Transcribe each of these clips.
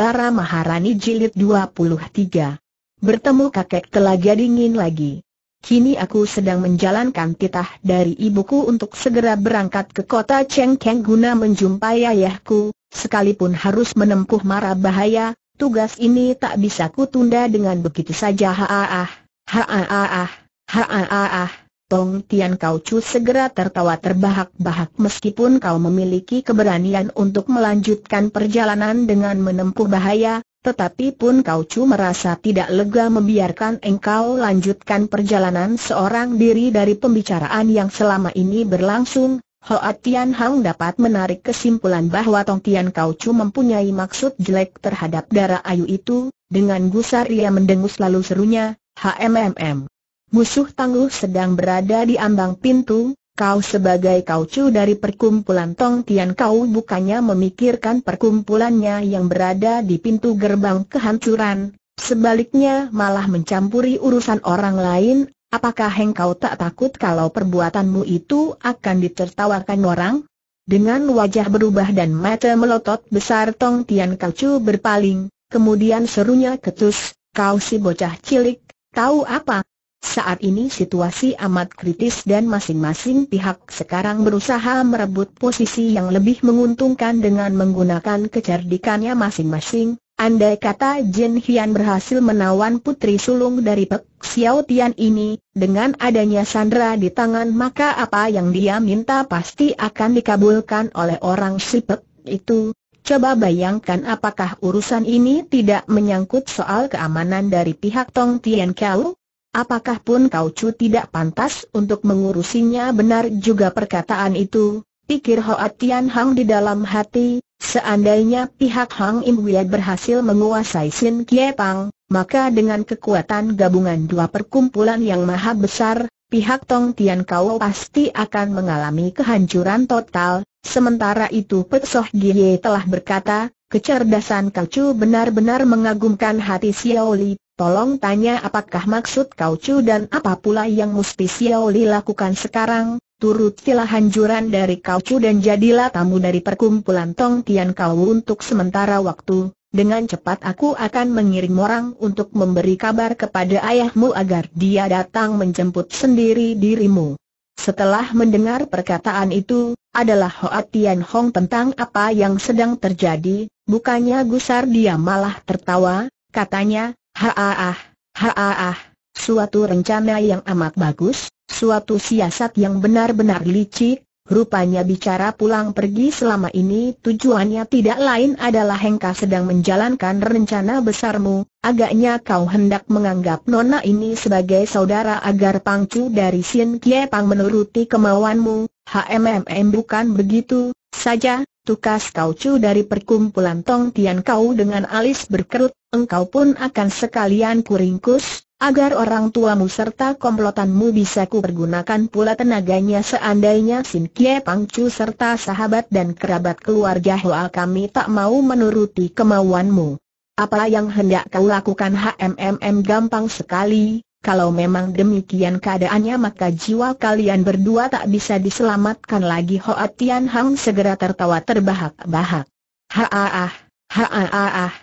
Bara Maharani Jilid 23. Bertemu kakek telaga dingin lagi. Kini aku sedang menjalankan titah dari ibuku untuk segera berangkat ke kota Chengkeng guna menjumpai ayahku, sekalipun harus menempuh mara bahaya, tugas ini tak bisa kutunda dengan begitu saja haaah, haaah, haaah, haaah. Tong Tian Kau Chu segera tertawa terbahak-bahak meskipun kau memiliki keberanian untuk melanjutkan perjalanan dengan menempuh bahaya, tetapi pun Kau Chu merasa tidak lega membiarkan engkau lanjutkan perjalanan seorang diri dari pembicaraan yang selama ini berlangsung. Hoa Tian Hang dapat menarik kesimpulan bahwa Tong Tian Kau Chu mempunyai maksud jelek terhadap darah ayu itu, dengan gusar ia mendengus lalu serunya, HMMM musuh tangguh sedang berada di ambang pintu, kau sebagai kaucu dari perkumpulan Tong Tian kau bukannya memikirkan perkumpulannya yang berada di pintu gerbang kehancuran, sebaliknya malah mencampuri urusan orang lain, apakah engkau tak takut kalau perbuatanmu itu akan ditertawakan orang? Dengan wajah berubah dan mata melotot besar Tong Tian Kaucu berpaling, kemudian serunya ketus, kau si bocah cilik, tahu apa? Saat ini situasi amat kritis dan masing-masing pihak sekarang berusaha merebut posisi yang lebih menguntungkan dengan menggunakan kecerdikannya masing-masing. Andai kata Jin Hian berhasil menawan putri sulung dari Pek Xiao Tian ini, dengan adanya Sandra di tangan maka apa yang dia minta pasti akan dikabulkan oleh orang si Pek itu. Coba bayangkan apakah urusan ini tidak menyangkut soal keamanan dari pihak Tong Tian Kau? Apakah pun kau cu tidak pantas untuk mengurusinya benar juga perkataan itu, pikir Hoa Tian Hang di dalam hati, seandainya pihak Hang Im Wei berhasil menguasai Sin Kie Pang, maka dengan kekuatan gabungan dua perkumpulan yang maha besar, pihak Tong Tian Kau pasti akan mengalami kehancuran total, sementara itu Pek Soh Gie telah berkata, kecerdasan Kau Chu benar-benar mengagumkan hati Xiao Li, Tolong tanya apakah maksud kau cu dan apa pula yang mesti Xiao Li lakukan sekarang, turutilah hanjuran dari kau cu dan jadilah tamu dari perkumpulan Tong Tian kau untuk sementara waktu. Dengan cepat aku akan mengirim orang untuk memberi kabar kepada ayahmu agar dia datang menjemput sendiri dirimu. Setelah mendengar perkataan itu, adalah Hoa Tian Hong tentang apa yang sedang terjadi, bukannya gusar dia malah tertawa, katanya, Haaah, haaah, suatu rencana yang amat bagus, suatu siasat yang benar-benar licik, Rupanya bicara pulang pergi selama ini tujuannya tidak lain adalah Hengka sedang menjalankan rencana besarmu, agaknya kau hendak menganggap Nona ini sebagai saudara agar pangcu dari Sien Kie Pang menuruti kemauanmu, HMMM bukan begitu, saja, tukas kau cu dari perkumpulan Tong Tian kau dengan alis berkerut, engkau pun akan sekalian kuringkus, agar orang tuamu serta komplotanmu bisa kupergunakan pula tenaganya seandainya Sin Kie Pang cu serta sahabat dan kerabat keluarga Hoa kami tak mau menuruti kemauanmu. Apa yang hendak kau lakukan HMMM gampang sekali, kalau memang demikian keadaannya maka jiwa kalian berdua tak bisa diselamatkan lagi Hoa Tian Hang segera tertawa terbahak-bahak. ha-ah-ah-ah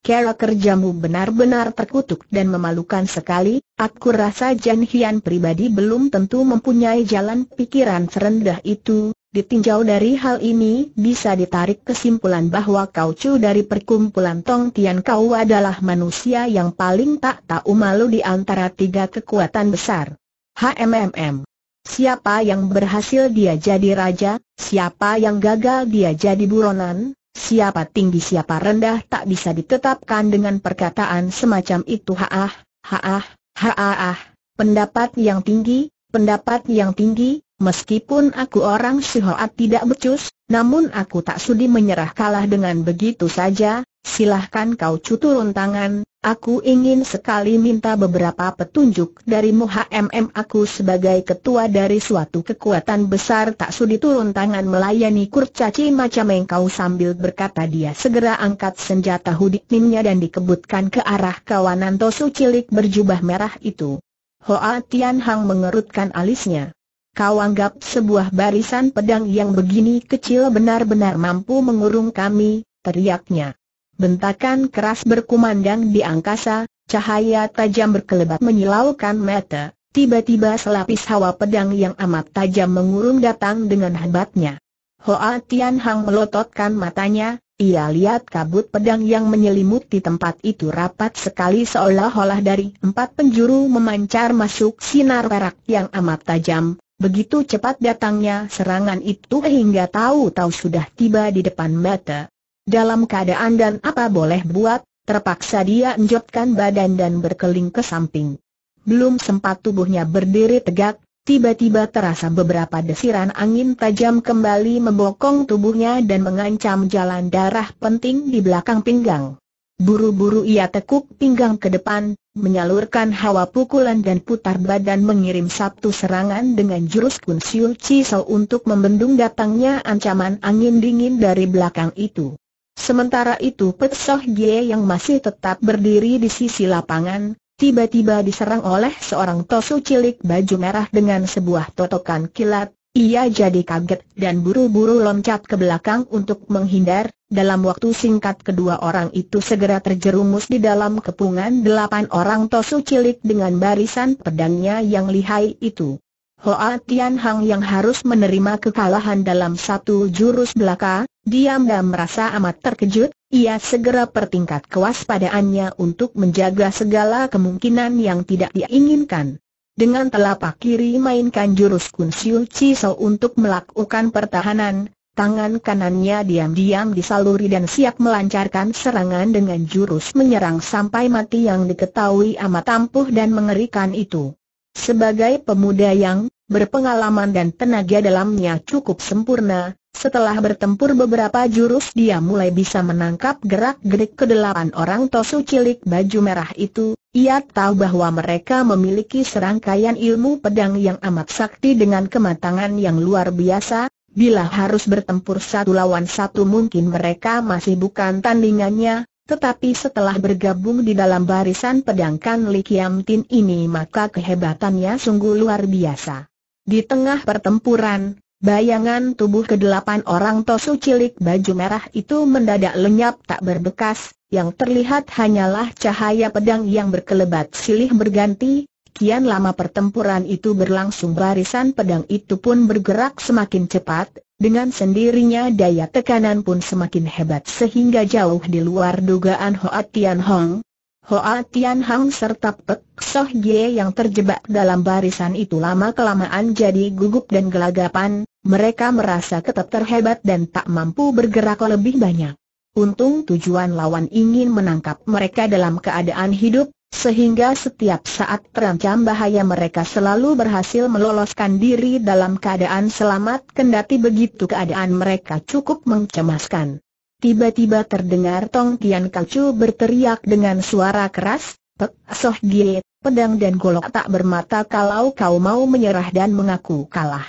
Kera kerjamu benar-benar terkutuk dan memalukan sekali, aku rasa Jan Hian pribadi belum tentu mempunyai jalan pikiran serendah itu, Ditinjau dari hal ini, bisa ditarik kesimpulan bahwa Kau Chu dari perkumpulan Tong Tian Kau adalah manusia yang paling tak tahu malu di antara tiga kekuatan besar. HMMM. Siapa yang berhasil dia jadi raja, siapa yang gagal dia jadi buronan, siapa tinggi siapa rendah tak bisa ditetapkan dengan perkataan semacam itu haah, haah, haah, pendapat yang tinggi, pendapat yang tinggi, Meskipun aku orang sihoat tidak becus, namun aku tak sudi menyerah kalah dengan begitu saja, silahkan kau cuturun tangan, aku ingin sekali minta beberapa petunjuk darimu HMM aku sebagai ketua dari suatu kekuatan besar tak sudi turun tangan melayani kurcaci macam yang kau sambil berkata dia segera angkat senjata hudiknimnya dan dikebutkan ke arah kawanan Tosu cilik berjubah merah itu. Hoa Tian Hang mengerutkan alisnya. Kau anggap sebuah barisan pedang yang begini kecil benar-benar mampu mengurung kami, teriaknya. Bentakan keras berkumandang di angkasa, cahaya tajam berkelebat menyilaukan mata, tiba-tiba selapis hawa pedang yang amat tajam mengurung datang dengan hebatnya. Hoa Tian Hang melototkan matanya, ia lihat kabut pedang yang menyelimuti tempat itu rapat sekali seolah-olah dari empat penjuru memancar masuk sinar perak yang amat tajam, Begitu cepat datangnya serangan itu hingga tahu-tahu sudah tiba di depan mata. Dalam keadaan dan apa boleh buat, terpaksa dia enjotkan badan dan berkeling ke samping. Belum sempat tubuhnya berdiri tegak, tiba-tiba terasa beberapa desiran angin tajam kembali membokong tubuhnya dan mengancam jalan darah penting di belakang pinggang. Buru-buru ia tekuk pinggang ke depan, menyalurkan hawa pukulan dan putar badan mengirim satu serangan dengan jurus Kun Siul Chi Sao untuk membendung datangnya ancaman angin dingin dari belakang itu. Sementara itu Pet Soh Gie yang masih tetap berdiri di sisi lapangan, tiba-tiba diserang oleh seorang tosu cilik baju merah dengan sebuah totokan kilat, ia jadi kaget dan buru-buru loncat ke belakang untuk menghindar, dalam waktu singkat kedua orang itu segera terjerumus di dalam kepungan delapan orang tosu cilik dengan barisan pedangnya yang lihai itu. Hoa Tian Hang yang harus menerima kekalahan dalam satu jurus belaka, diam dan merasa amat terkejut, ia segera pertingkat kewaspadaannya untuk menjaga segala kemungkinan yang tidak diinginkan. Dengan telapak kiri mainkan jurus Kun Siu Chi So untuk melakukan pertahanan, tangan kanannya diam-diam disaluri dan siap melancarkan serangan dengan jurus menyerang sampai mati yang diketahui amat ampuh dan mengerikan itu. Sebagai pemuda yang berpengalaman dan tenaga dalamnya cukup sempurna, setelah bertempur beberapa jurus dia mulai bisa menangkap gerak-gerik kedelapan orang tosu cilik baju merah itu, ia tahu bahwa mereka memiliki serangkaian ilmu pedang yang amat sakti dengan kematangan yang luar biasa, bila harus bertempur satu lawan satu mungkin mereka masih bukan tandingannya, tetapi setelah bergabung di dalam barisan pedangkan Kan Li Tin ini maka kehebatannya sungguh luar biasa. Di tengah pertempuran, bayangan tubuh kedelapan orang Tosu cilik baju merah itu mendadak lenyap tak berbekas, yang terlihat hanyalah cahaya pedang yang berkelebat silih berganti, Kian lama pertempuran itu berlangsung barisan pedang itu pun bergerak semakin cepat, dengan sendirinya daya tekanan pun semakin hebat sehingga jauh di luar dugaan Hoat Tian Hong, Hoa Tian Hang serta Pek Soh Ye yang terjebak dalam barisan itu lama-kelamaan jadi gugup dan gelagapan, mereka merasa tetap terhebat dan tak mampu bergerak lebih banyak. Untung tujuan lawan ingin menangkap mereka dalam keadaan hidup, sehingga setiap saat terancam bahaya mereka selalu berhasil meloloskan diri dalam keadaan selamat kendati begitu keadaan mereka cukup mencemaskan. Tiba-tiba terdengar Tong Tian Kacu berteriak dengan suara keras, Pek Soh Gie, pedang dan golok tak bermata kalau kau mau menyerah dan mengaku kalah.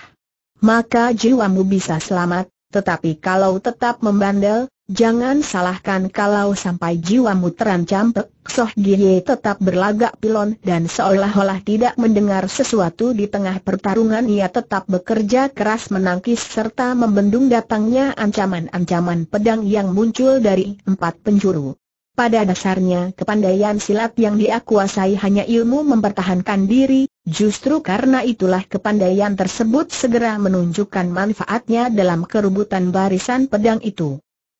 Maka jiwamu bisa selamat, tetapi kalau tetap membandel, Jangan salahkan kalau sampai jiwamu terancam Soh Gie tetap berlagak pilon dan seolah-olah tidak mendengar sesuatu di tengah pertarungan ia tetap bekerja keras menangkis serta membendung datangnya ancaman-ancaman pedang yang muncul dari empat penjuru. Pada dasarnya kepandaian silat yang diakuasai hanya ilmu mempertahankan diri, justru karena itulah kepandaian tersebut segera menunjukkan manfaatnya dalam kerubutan barisan pedang itu.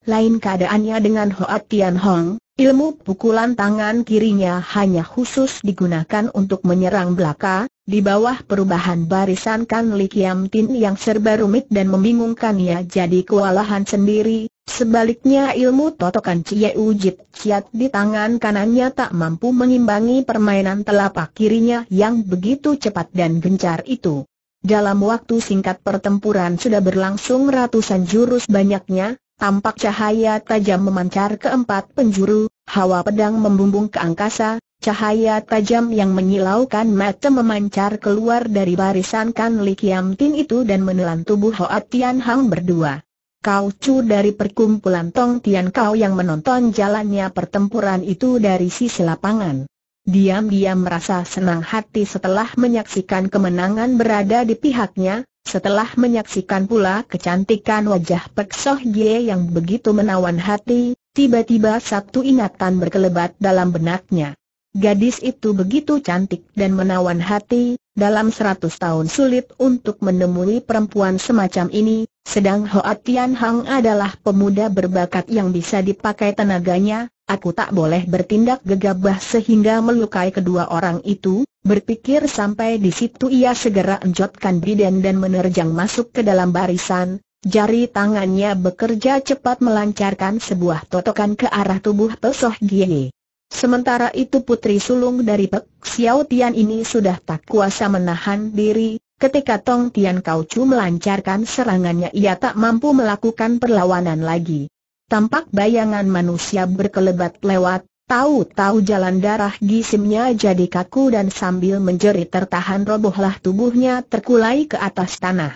Lain keadaannya dengan Hoat Tian Hong, ilmu pukulan tangan kirinya hanya khusus digunakan untuk menyerang belaka, di bawah perubahan barisan Kan Li Kiam Tin yang serba rumit dan membingungkannya jadi kewalahan sendiri, sebaliknya ilmu totokan Cie Ujit Ciat di tangan kanannya tak mampu mengimbangi permainan telapak kirinya yang begitu cepat dan gencar itu. Dalam waktu singkat pertempuran sudah berlangsung ratusan jurus banyaknya, Tampak cahaya tajam memancar ke empat penjuru, hawa pedang membumbung ke angkasa, cahaya tajam yang menyilaukan mata memancar keluar dari barisan Kan Li Kiam Tin itu dan menelan tubuh Hoa Tian Hang berdua. Kau cu dari perkumpulan Tong Tian Kau yang menonton jalannya pertempuran itu dari sisi lapangan. Diam-diam merasa senang hati setelah menyaksikan kemenangan berada di pihaknya, setelah menyaksikan pula kecantikan wajah Pek Soh Gie yang begitu menawan hati, tiba-tiba satu ingatan berkelebat dalam benaknya. Gadis itu begitu cantik dan menawan hati, dalam seratus tahun sulit untuk menemui perempuan semacam ini, sedang Hoa Tian Hang adalah pemuda berbakat yang bisa dipakai tenaganya, aku tak boleh bertindak gegabah sehingga melukai kedua orang itu, Berpikir sampai di situ ia segera encotkan bidan dan menerjang masuk ke dalam barisan, jari tangannya bekerja cepat melancarkan sebuah totokan ke arah tubuh Pesoh Gie. Sementara itu putri sulung dari Pek Xiao Tian ini sudah tak kuasa menahan diri, ketika Tong Tian Kau Chu melancarkan serangannya ia tak mampu melakukan perlawanan lagi. Tampak bayangan manusia berkelebat lewat, Tahu-tahu jalan darah gisimnya jadi kaku dan sambil menjerit tertahan robohlah tubuhnya terkulai ke atas tanah.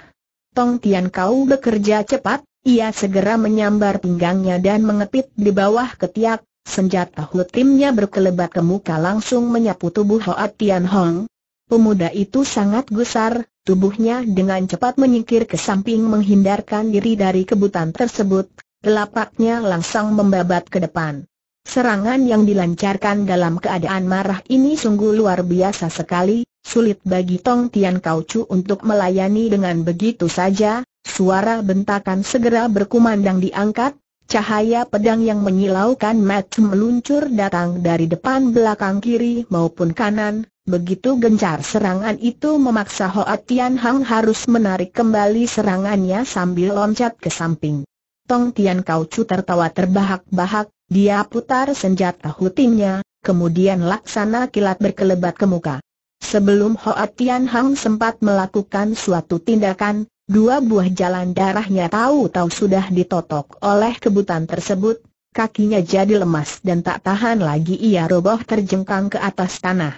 Tong Tian Kau bekerja cepat, ia segera menyambar pinggangnya dan mengepit di bawah ketiak, senjata hutimnya berkelebat ke muka langsung menyapu tubuh Hoat Tian Hong. Pemuda itu sangat gusar, tubuhnya dengan cepat menyingkir ke samping menghindarkan diri dari kebutan tersebut, telapaknya langsung membabat ke depan. Serangan yang dilancarkan dalam keadaan marah ini sungguh luar biasa sekali, sulit bagi Tong Tian Kau untuk melayani dengan begitu saja, suara bentakan segera berkumandang diangkat, cahaya pedang yang menyilaukan mata meluncur datang dari depan belakang kiri maupun kanan, begitu gencar serangan itu memaksa Hoa Tian Hang harus menarik kembali serangannya sambil loncat ke samping. Tong Tian Kau tertawa terbahak-bahak, dia putar senjata hutinya, kemudian laksana kilat berkelebat ke muka. Sebelum Hoa Tian Hang sempat melakukan suatu tindakan, dua buah jalan darahnya tahu-tahu sudah ditotok oleh kebutan tersebut, kakinya jadi lemas dan tak tahan lagi ia roboh terjengkang ke atas tanah.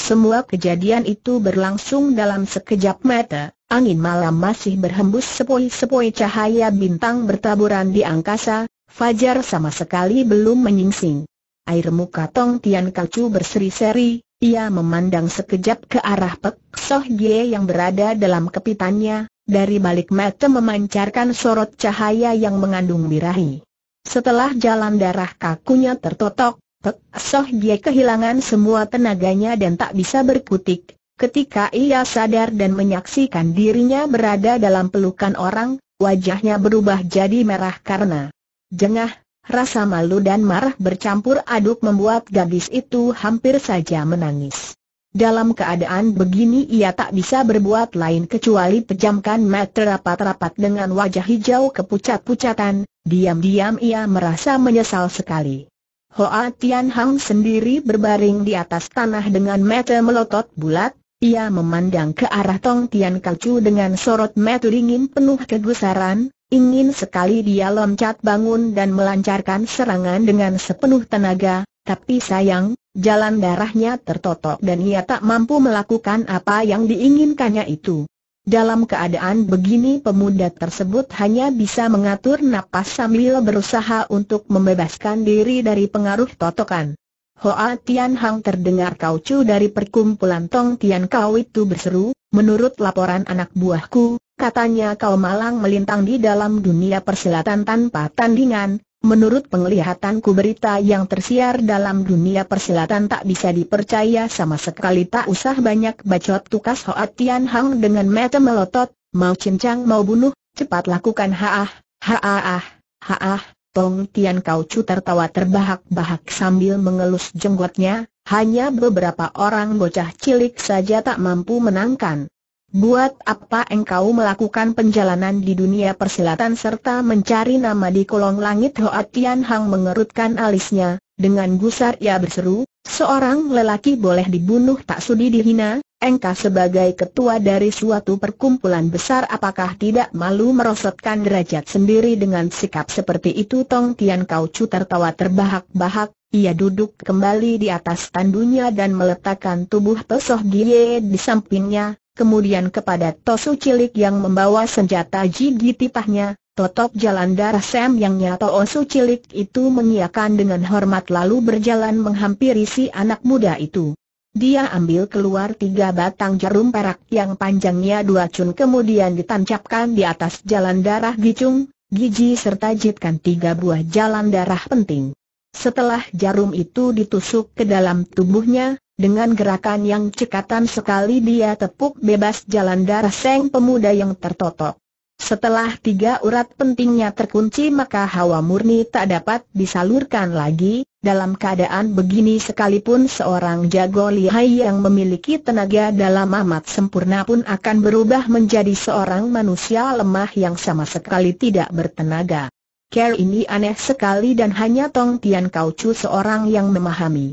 Semua kejadian itu berlangsung dalam sekejap mata, angin malam masih berhembus sepoi-sepoi cahaya bintang bertaburan di angkasa, Fajar sama sekali belum menyingsing. Air muka Tong Tian Kacu berseri-seri, ia memandang sekejap ke arah Pek Soh Gie yang berada dalam kepitannya, dari balik mata memancarkan sorot cahaya yang mengandung birahi. Setelah jalan darah kakunya tertotok, Pek Soh Gie kehilangan semua tenaganya dan tak bisa berkutik. Ketika ia sadar dan menyaksikan dirinya berada dalam pelukan orang, wajahnya berubah jadi merah karena Jengah, rasa malu dan marah bercampur aduk membuat gadis itu hampir saja menangis. Dalam keadaan begini ia tak bisa berbuat lain kecuali pejamkan mata rapat-rapat dengan wajah hijau kepucat-pucatan, diam-diam ia merasa menyesal sekali. Hoa Tian Hang sendiri berbaring di atas tanah dengan mata melotot bulat, ia memandang ke arah Tong Tian Kacu dengan sorot mata dingin penuh kegusaran, Ingin sekali dia loncat bangun dan melancarkan serangan dengan sepenuh tenaga, tapi sayang, jalan darahnya tertotok dan ia tak mampu melakukan apa yang diinginkannya itu. Dalam keadaan begini pemuda tersebut hanya bisa mengatur napas sambil berusaha untuk membebaskan diri dari pengaruh totokan. Hoa Tian Hang terdengar kaucu dari perkumpulan Tong Tian Kau itu berseru, menurut laporan anak buahku, Katanya kau malang melintang di dalam dunia persilatan tanpa tandingan, Menurut penglihatanku berita yang tersiar dalam dunia persilatan tak bisa dipercaya sama sekali tak usah banyak bacot tukas Hoat Tian Hang dengan mata melotot, mau cincang mau bunuh, cepat lakukan haah, haah, haah, Tong Tian Kau Chu tertawa terbahak-bahak sambil mengelus jenggotnya, hanya beberapa orang bocah cilik saja tak mampu menangkan, Buat apa engkau melakukan penjalanan di dunia persilatan serta mencari nama di kolong langit Hoa Tian Hang mengerutkan alisnya, dengan gusar ia berseru, seorang lelaki boleh dibunuh tak sudi dihina, engkau sebagai ketua dari suatu perkumpulan besar apakah tidak malu merosotkan derajat sendiri dengan sikap seperti itu Tong Tian Kau Chu tertawa terbahak-bahak, ia duduk kembali di atas tandunya dan meletakkan tubuh Pesoh Gie di sampingnya, kemudian kepada Tosu Cilik yang membawa senjata gigi tipahnya, totok jalan darah Sam yang nyata Osu Cilik itu mengiakan dengan hormat lalu berjalan menghampiri si anak muda itu. Dia ambil keluar tiga batang jarum perak yang panjangnya dua cun kemudian ditancapkan di atas jalan darah Gicung, Gigi serta jitkan tiga buah jalan darah penting. Setelah jarum itu ditusuk ke dalam tubuhnya, dengan gerakan yang cekatan sekali dia tepuk bebas jalan darah seng pemuda yang tertotok. Setelah tiga urat pentingnya terkunci maka hawa murni tak dapat disalurkan lagi, dalam keadaan begini sekalipun seorang jago lihai yang memiliki tenaga dalam amat sempurna pun akan berubah menjadi seorang manusia lemah yang sama sekali tidak bertenaga. Care ini aneh sekali dan hanya Tong Tian Kau Chu seorang yang memahami.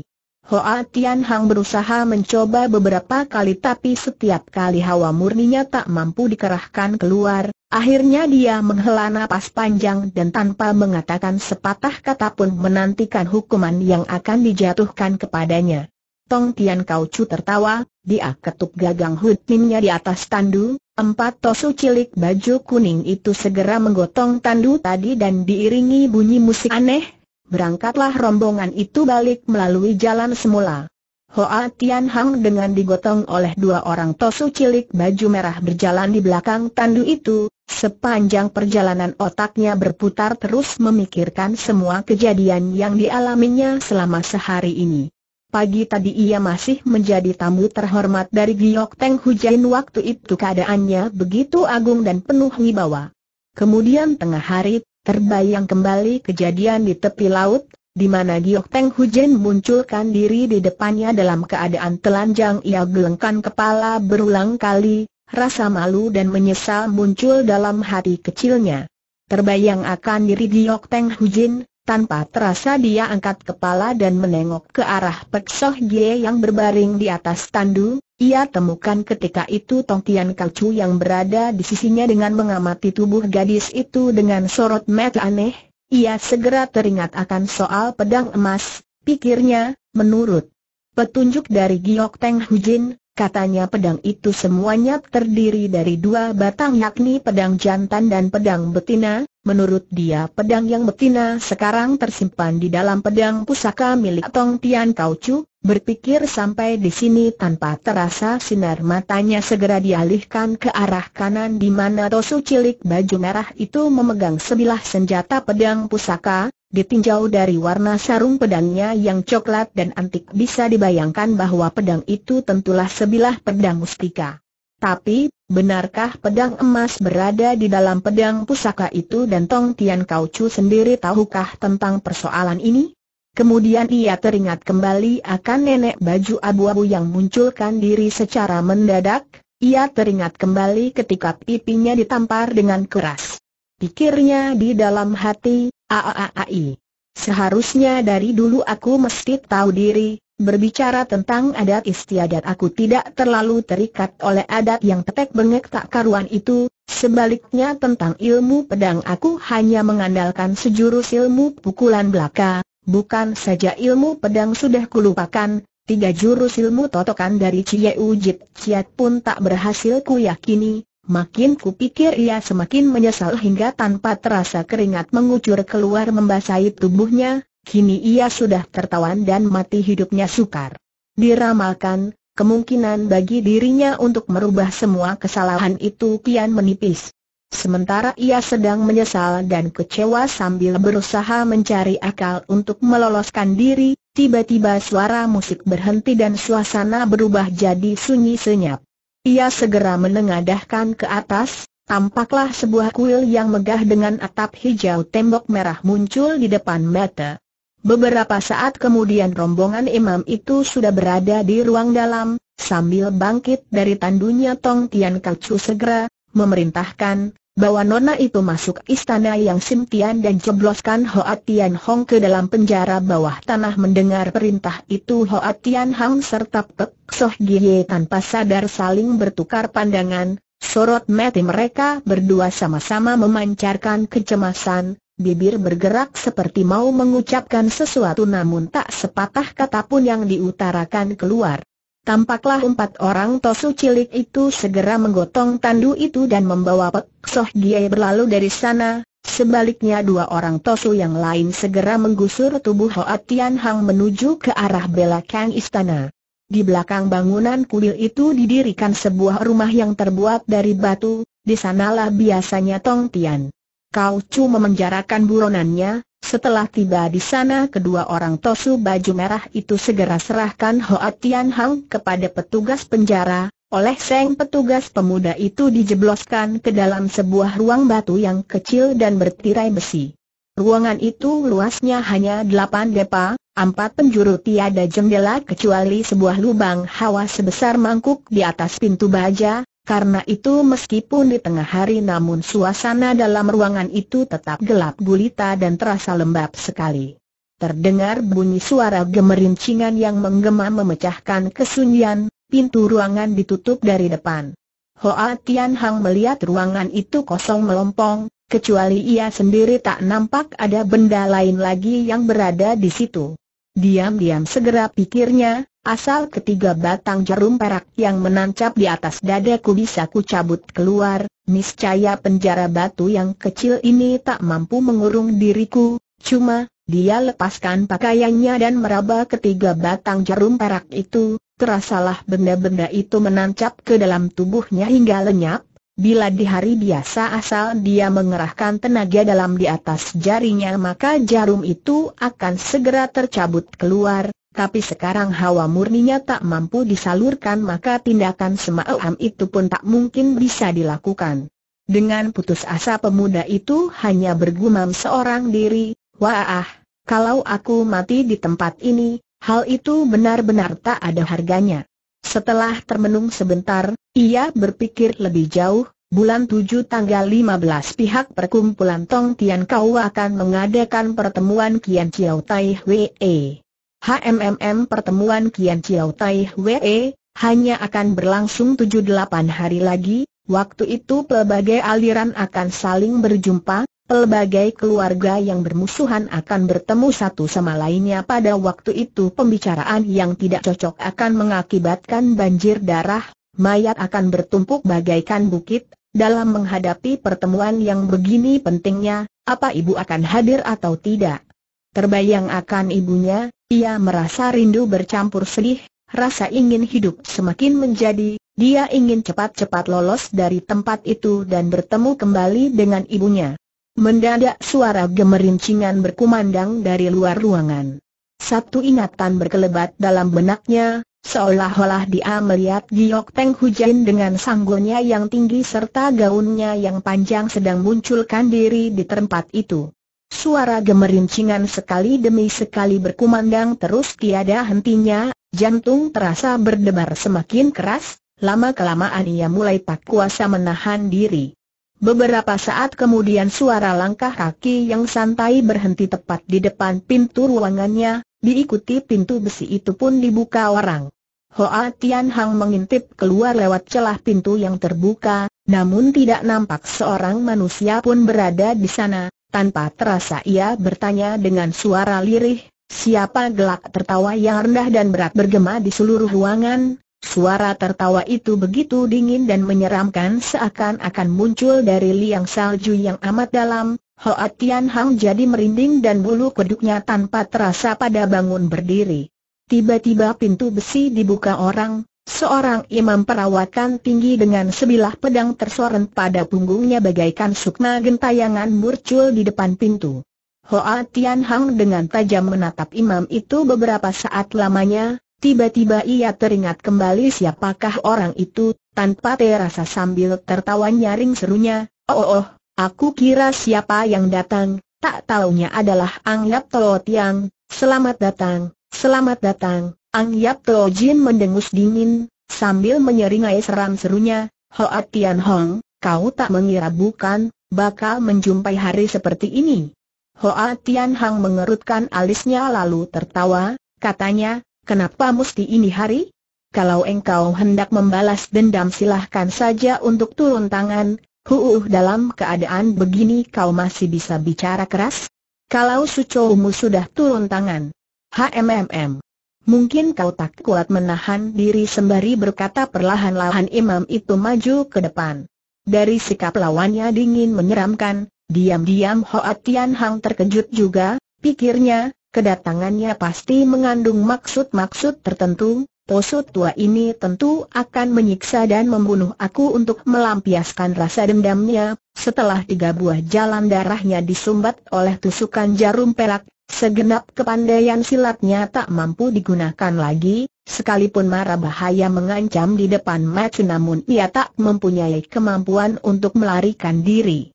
Hoa Tian Hang berusaha mencoba beberapa kali tapi setiap kali hawa murninya tak mampu dikerahkan keluar, akhirnya dia menghela napas panjang dan tanpa mengatakan sepatah kata pun menantikan hukuman yang akan dijatuhkan kepadanya. Tong Tian Kau Chu tertawa, dia ketuk gagang hutminnya di atas tandu, empat tosu cilik baju kuning itu segera menggotong tandu tadi dan diiringi bunyi musik aneh, Berangkatlah rombongan itu balik melalui jalan semula. Hoa Tian Hang dengan digotong oleh dua orang tosu cilik baju merah berjalan di belakang tandu itu, sepanjang perjalanan otaknya berputar terus memikirkan semua kejadian yang dialaminya selama sehari ini. Pagi tadi ia masih menjadi tamu terhormat dari Giok Teng Hujain waktu itu keadaannya begitu agung dan penuh wibawa. Kemudian tengah hari Terbayang kembali kejadian di tepi laut, di mana Giok Peng Hujen munculkan diri di depannya dalam keadaan telanjang ia gelengkan kepala berulang kali, rasa malu dan menyesal muncul dalam hati kecilnya. Terbayang akan diri Giok Peng Hujen, tanpa terasa dia angkat kepala dan menengok ke arah Pek Soh Gie yang berbaring di atas tandu, ia temukan ketika itu Tong Tian Kacu yang berada di sisinya dengan mengamati tubuh gadis itu dengan sorot mata aneh, ia segera teringat akan soal pedang emas, pikirnya, menurut petunjuk dari Giok Teng Hujin, Katanya pedang itu semuanya terdiri dari dua batang yakni pedang jantan dan pedang betina, menurut dia pedang yang betina sekarang tersimpan di dalam pedang pusaka milik Tong Tian Kau Chu, berpikir sampai di sini tanpa terasa sinar matanya segera dialihkan ke arah kanan di mana Tosu cilik baju merah itu memegang sebilah senjata pedang pusaka, Ditinjau dari warna sarung pedangnya yang coklat dan antik bisa dibayangkan bahwa pedang itu tentulah sebilah pedang mustika. Tapi, benarkah pedang emas berada di dalam pedang pusaka itu dan Tong Tian Kau Chu sendiri tahukah tentang persoalan ini? Kemudian ia teringat kembali akan nenek baju abu-abu yang munculkan diri secara mendadak, ia teringat kembali ketika pipinya ditampar dengan keras. Pikirnya di dalam hati, Aaai. Seharusnya dari dulu aku mesti tahu diri, berbicara tentang adat istiadat aku tidak terlalu terikat oleh adat yang tetek bengek tak karuan itu, sebaliknya tentang ilmu pedang aku hanya mengandalkan sejurus ilmu pukulan belaka, bukan saja ilmu pedang sudah kulupakan, tiga jurus ilmu totokan dari Cie Ujit Ciat pun tak berhasil ku yakini, Makin kupikir ia semakin menyesal hingga tanpa terasa keringat mengucur keluar membasahi tubuhnya, kini ia sudah tertawan dan mati hidupnya sukar. Diramalkan, kemungkinan bagi dirinya untuk merubah semua kesalahan itu kian menipis. Sementara ia sedang menyesal dan kecewa sambil berusaha mencari akal untuk meloloskan diri, tiba-tiba suara musik berhenti dan suasana berubah jadi sunyi senyap. Ia segera menengadahkan ke atas, tampaklah sebuah kuil yang megah dengan atap hijau tembok merah muncul di depan mata. Beberapa saat kemudian rombongan imam itu sudah berada di ruang dalam, sambil bangkit dari tandunya Tong Tian Kacu segera, memerintahkan, Bawa Nona itu masuk istana yang Simtian dan jebloskan Hoa Tian Hong ke dalam penjara bawah tanah mendengar perintah itu Hoa Tian Hong serta Pek Soh Gie tanpa sadar saling bertukar pandangan, sorot mati mereka berdua sama-sama memancarkan kecemasan, bibir bergerak seperti mau mengucapkan sesuatu namun tak sepatah kata pun yang diutarakan keluar. Tampaklah empat orang tosu cilik itu segera menggotong tandu itu dan membawa Pek Soh Giai berlalu dari sana. Sebaliknya dua orang tosu yang lain segera menggusur tubuh Hoa Tian Hang menuju ke arah belakang istana. Di belakang bangunan kuil itu didirikan sebuah rumah yang terbuat dari batu, di sanalah biasanya Tong Tian. Kau Chu memenjarakan buronannya, setelah tiba di sana kedua orang tosu baju merah itu segera serahkan Hoa Tian Hang kepada petugas penjara, oleh seng petugas pemuda itu dijebloskan ke dalam sebuah ruang batu yang kecil dan bertirai besi. Ruangan itu luasnya hanya delapan depa, empat penjuru tiada jendela kecuali sebuah lubang hawa sebesar mangkuk di atas pintu baja, karena itu meskipun di tengah hari namun suasana dalam ruangan itu tetap gelap gulita dan terasa lembab sekali. Terdengar bunyi suara gemerincingan yang menggema memecahkan kesunyian, pintu ruangan ditutup dari depan. Hoa Tian Hang melihat ruangan itu kosong melompong, kecuali ia sendiri tak nampak ada benda lain lagi yang berada di situ. Diam-diam segera pikirnya, Asal ketiga batang jarum perak yang menancap di atas dadaku bisa cabut keluar, niscaya penjara batu yang kecil ini tak mampu mengurung diriku, cuma, dia lepaskan pakaiannya dan meraba ketiga batang jarum perak itu, terasalah benda-benda itu menancap ke dalam tubuhnya hingga lenyap, bila di hari biasa asal dia mengerahkan tenaga dalam di atas jarinya maka jarum itu akan segera tercabut keluar, tapi sekarang hawa murninya tak mampu disalurkan maka tindakan semaam itu pun tak mungkin bisa dilakukan. Dengan putus asa pemuda itu hanya bergumam seorang diri, wah, kalau aku mati di tempat ini, hal itu benar-benar tak ada harganya. Setelah termenung sebentar, ia berpikir lebih jauh, bulan 7 tanggal 15 pihak perkumpulan Tong Tian Kau akan mengadakan pertemuan Kian Chiao Tai Hwee. HMMM pertemuan Kian Chiao Tai Hwee, hanya akan berlangsung 7-8 hari lagi, waktu itu pelbagai aliran akan saling berjumpa, pelbagai keluarga yang bermusuhan akan bertemu satu sama lainnya pada waktu itu pembicaraan yang tidak cocok akan mengakibatkan banjir darah, mayat akan bertumpuk bagaikan bukit, dalam menghadapi pertemuan yang begini pentingnya, apa ibu akan hadir atau tidak? Terbayang akan ibunya, ia merasa rindu bercampur sedih, rasa ingin hidup semakin menjadi, dia ingin cepat-cepat lolos dari tempat itu dan bertemu kembali dengan ibunya. Mendadak suara gemerincingan berkumandang dari luar ruangan. Satu ingatan berkelebat dalam benaknya, Seolah-olah dia melihat Giok Teng Hujan dengan sanggulnya yang tinggi serta gaunnya yang panjang sedang munculkan diri di tempat itu. Suara gemerincingan sekali demi sekali berkumandang terus tiada hentinya, jantung terasa berdebar semakin keras, lama-kelamaan ia mulai tak kuasa menahan diri. Beberapa saat kemudian suara langkah kaki yang santai berhenti tepat di depan pintu ruangannya, diikuti pintu besi itu pun dibuka orang. Hoa Tian Hang mengintip keluar lewat celah pintu yang terbuka, namun tidak nampak seorang manusia pun berada di sana, tanpa terasa ia bertanya dengan suara lirih, siapa gelak tertawa yang rendah dan berat bergema di seluruh ruangan, suara tertawa itu begitu dingin dan menyeramkan seakan-akan muncul dari liang salju yang amat dalam, Hoa Tian Hang jadi merinding dan bulu kuduknya tanpa terasa pada bangun berdiri. Tiba-tiba pintu besi dibuka orang, Seorang imam perawatan tinggi dengan sebilah pedang tersorot pada punggungnya bagaikan sukma gentayangan muncul di depan pintu. Hoa Tian Hang dengan tajam menatap imam itu beberapa saat lamanya, tiba-tiba ia teringat kembali siapakah orang itu, tanpa terasa sambil tertawa nyaring serunya, oh oh, oh aku kira siapa yang datang, tak taunya adalah Ang Yap Tiang, selamat datang, selamat datang, Ang Yap Teo Jin mendengus dingin, sambil menyeringai seram serunya, Hoa Tian Hong, kau tak mengira bukan, bakal menjumpai hari seperti ini. Hoa Tian Hong mengerutkan alisnya lalu tertawa, katanya, kenapa mesti ini hari? Kalau engkau hendak membalas dendam silahkan saja untuk turun tangan, Huuh dalam keadaan begini kau masih bisa bicara keras? Kalau Sucoumu sudah turun tangan. HMMM. Mungkin kau tak kuat menahan diri sembari berkata perlahan-lahan imam itu maju ke depan. Dari sikap lawannya dingin menyeramkan, diam-diam Hoa Tian Hang terkejut juga, pikirnya, kedatangannya pasti mengandung maksud-maksud tertentu, posut tua ini tentu akan menyiksa dan membunuh aku untuk melampiaskan rasa dendamnya. Setelah tiga buah jalan darahnya disumbat oleh tusukan jarum perak, Segenap kepandaian silatnya tak mampu digunakan lagi, sekalipun marah bahaya mengancam di depan Matsu namun ia tak mempunyai kemampuan untuk melarikan diri.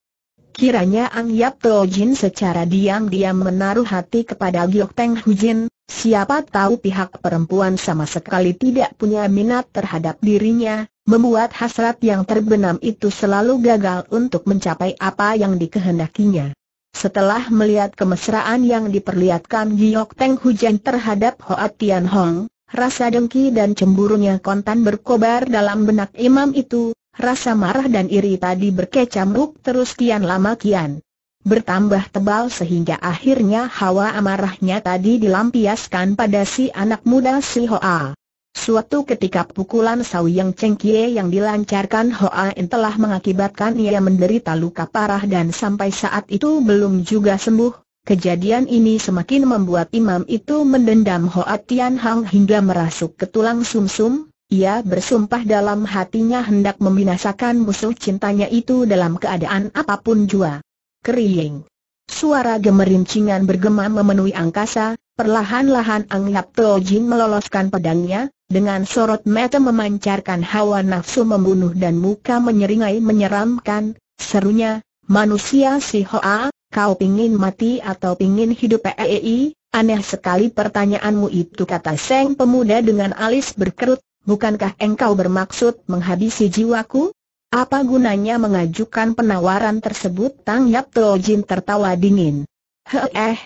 Kiranya Ang Yap Tojin secara diam-diam menaruh hati kepada Giok Teng Jin. siapa tahu pihak perempuan sama sekali tidak punya minat terhadap dirinya, membuat hasrat yang terbenam itu selalu gagal untuk mencapai apa yang dikehendakinya. Setelah melihat kemesraan yang diperlihatkan Giok Teng Hujan terhadap Hoat Tian Hong, rasa dengki dan cemburunya kontan berkobar dalam benak imam itu, rasa marah dan iri tadi berkecamuk terus kian lama kian bertambah tebal sehingga akhirnya hawa amarahnya tadi dilampiaskan pada si anak muda si Hoa. Suatu ketika pukulan yang Kie yang dilancarkan Hoa In telah mengakibatkan ia menderita luka parah dan sampai saat itu belum juga sembuh. Kejadian ini semakin membuat imam itu mendendam Hoa Tian Hang hingga merasuk ke tulang sumsum. -sum. Ia bersumpah dalam hatinya hendak membinasakan musuh cintanya itu dalam keadaan apapun jua. Kering. Suara gemerincingan bergema memenuhi angkasa, Perlahan-lahan Ang Yap Jin meloloskan pedangnya, dengan sorot mata memancarkan hawa nafsu membunuh dan muka menyeringai menyeramkan, serunya, manusia si Hoa, kau pingin mati atau pingin hidup Pei, aneh sekali pertanyaanmu itu kata Seng pemuda dengan alis berkerut, bukankah engkau bermaksud menghabisi jiwaku? Apa gunanya mengajukan penawaran tersebut? Tang Yap Jin tertawa dingin. Heh,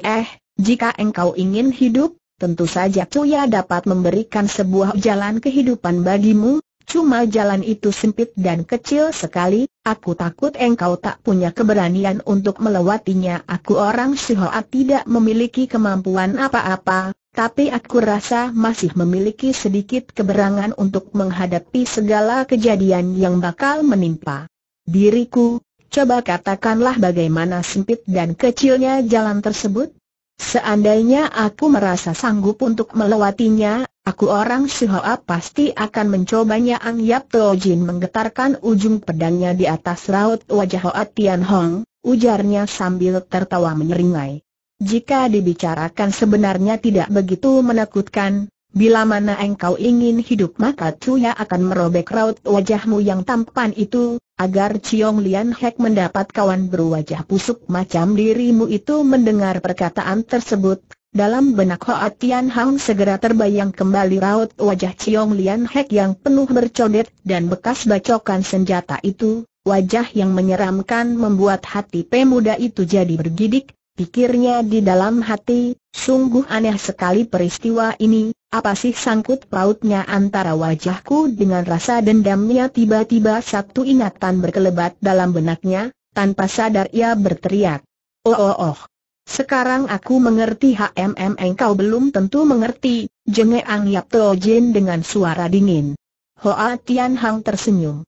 heh, jika engkau ingin hidup, tentu saja Cuya dapat memberikan sebuah jalan kehidupan bagimu, cuma jalan itu sempit dan kecil sekali, aku takut engkau tak punya keberanian untuk melewatinya. Aku orang Shihoa tidak memiliki kemampuan apa-apa, tapi aku rasa masih memiliki sedikit keberangan untuk menghadapi segala kejadian yang bakal menimpa diriku. Coba katakanlah bagaimana sempit dan kecilnya jalan tersebut? Seandainya aku merasa sanggup untuk melewatinya, aku orang Shihoa pasti akan mencobanya Ang Yap Teo Jin menggetarkan ujung pedangnya di atas raut wajah Hoa Tian Hong, ujarnya sambil tertawa menyeringai. Jika dibicarakan sebenarnya tidak begitu menakutkan, Bila mana engkau ingin hidup maka Cuya akan merobek raut wajahmu yang tampan itu, agar Ciong Lian Hek mendapat kawan berwajah pusuk macam dirimu itu mendengar perkataan tersebut. Dalam benak Hoa Tian Hang segera terbayang kembali raut wajah Ciong Lian Hek yang penuh bercodet dan bekas bacokan senjata itu, wajah yang menyeramkan membuat hati pemuda itu jadi bergidik, Pikirnya di dalam hati, sungguh aneh sekali peristiwa ini, apa sih sangkut pautnya antara wajahku dengan rasa dendamnya tiba-tiba satu ingatan berkelebat dalam benaknya, tanpa sadar ia berteriak. Oh oh oh. Sekarang aku mengerti HMM engkau belum tentu mengerti, jenge Ang Yap Teo Jin dengan suara dingin. Hoa Tian Hang tersenyum.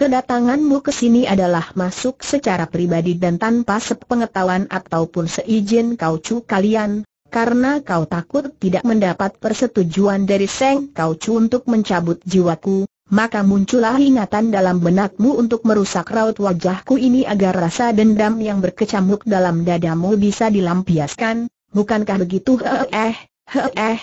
Kedatanganmu ke sini adalah masuk secara pribadi dan tanpa sepengetahuan ataupun seizin cu kalian, karena kau takut tidak mendapat persetujuan dari Seng kau cu untuk mencabut jiwaku, maka muncullah ingatan dalam benakmu untuk merusak raut wajahku ini agar rasa dendam yang berkecamuk dalam dadamu bisa dilampiaskan, bukankah begitu Eh, heeh,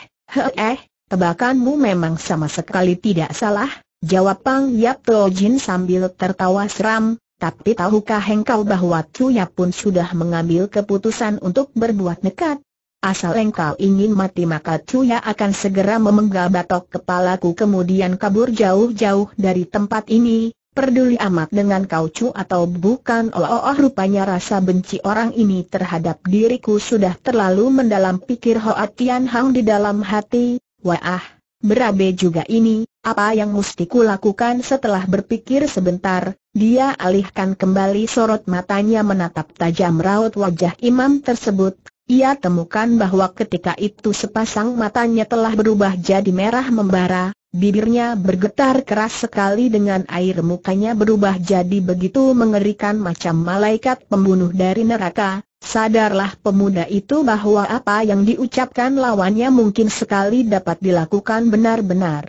eh. tebakanmu memang sama sekali tidak salah, Jawab Pang Yap Jin sambil tertawa seram, tapi tahukah engkau bahwa Cuya pun sudah mengambil keputusan untuk berbuat nekat? Asal engkau ingin mati maka Cuya akan segera memenggal batok kepalaku kemudian kabur jauh-jauh dari tempat ini, Perduli amat dengan kau cu atau bukan oh, oh, oh rupanya rasa benci orang ini terhadap diriku sudah terlalu mendalam pikir Hoa Tian Hang di dalam hati, wah, berabe juga ini, apa yang mesti kulakukan setelah berpikir sebentar, dia alihkan kembali sorot matanya menatap tajam raut wajah imam tersebut. Ia temukan bahwa ketika itu sepasang matanya telah berubah jadi merah membara, bibirnya bergetar keras sekali dengan air mukanya berubah jadi begitu mengerikan macam malaikat pembunuh dari neraka. Sadarlah pemuda itu bahwa apa yang diucapkan lawannya mungkin sekali dapat dilakukan benar-benar.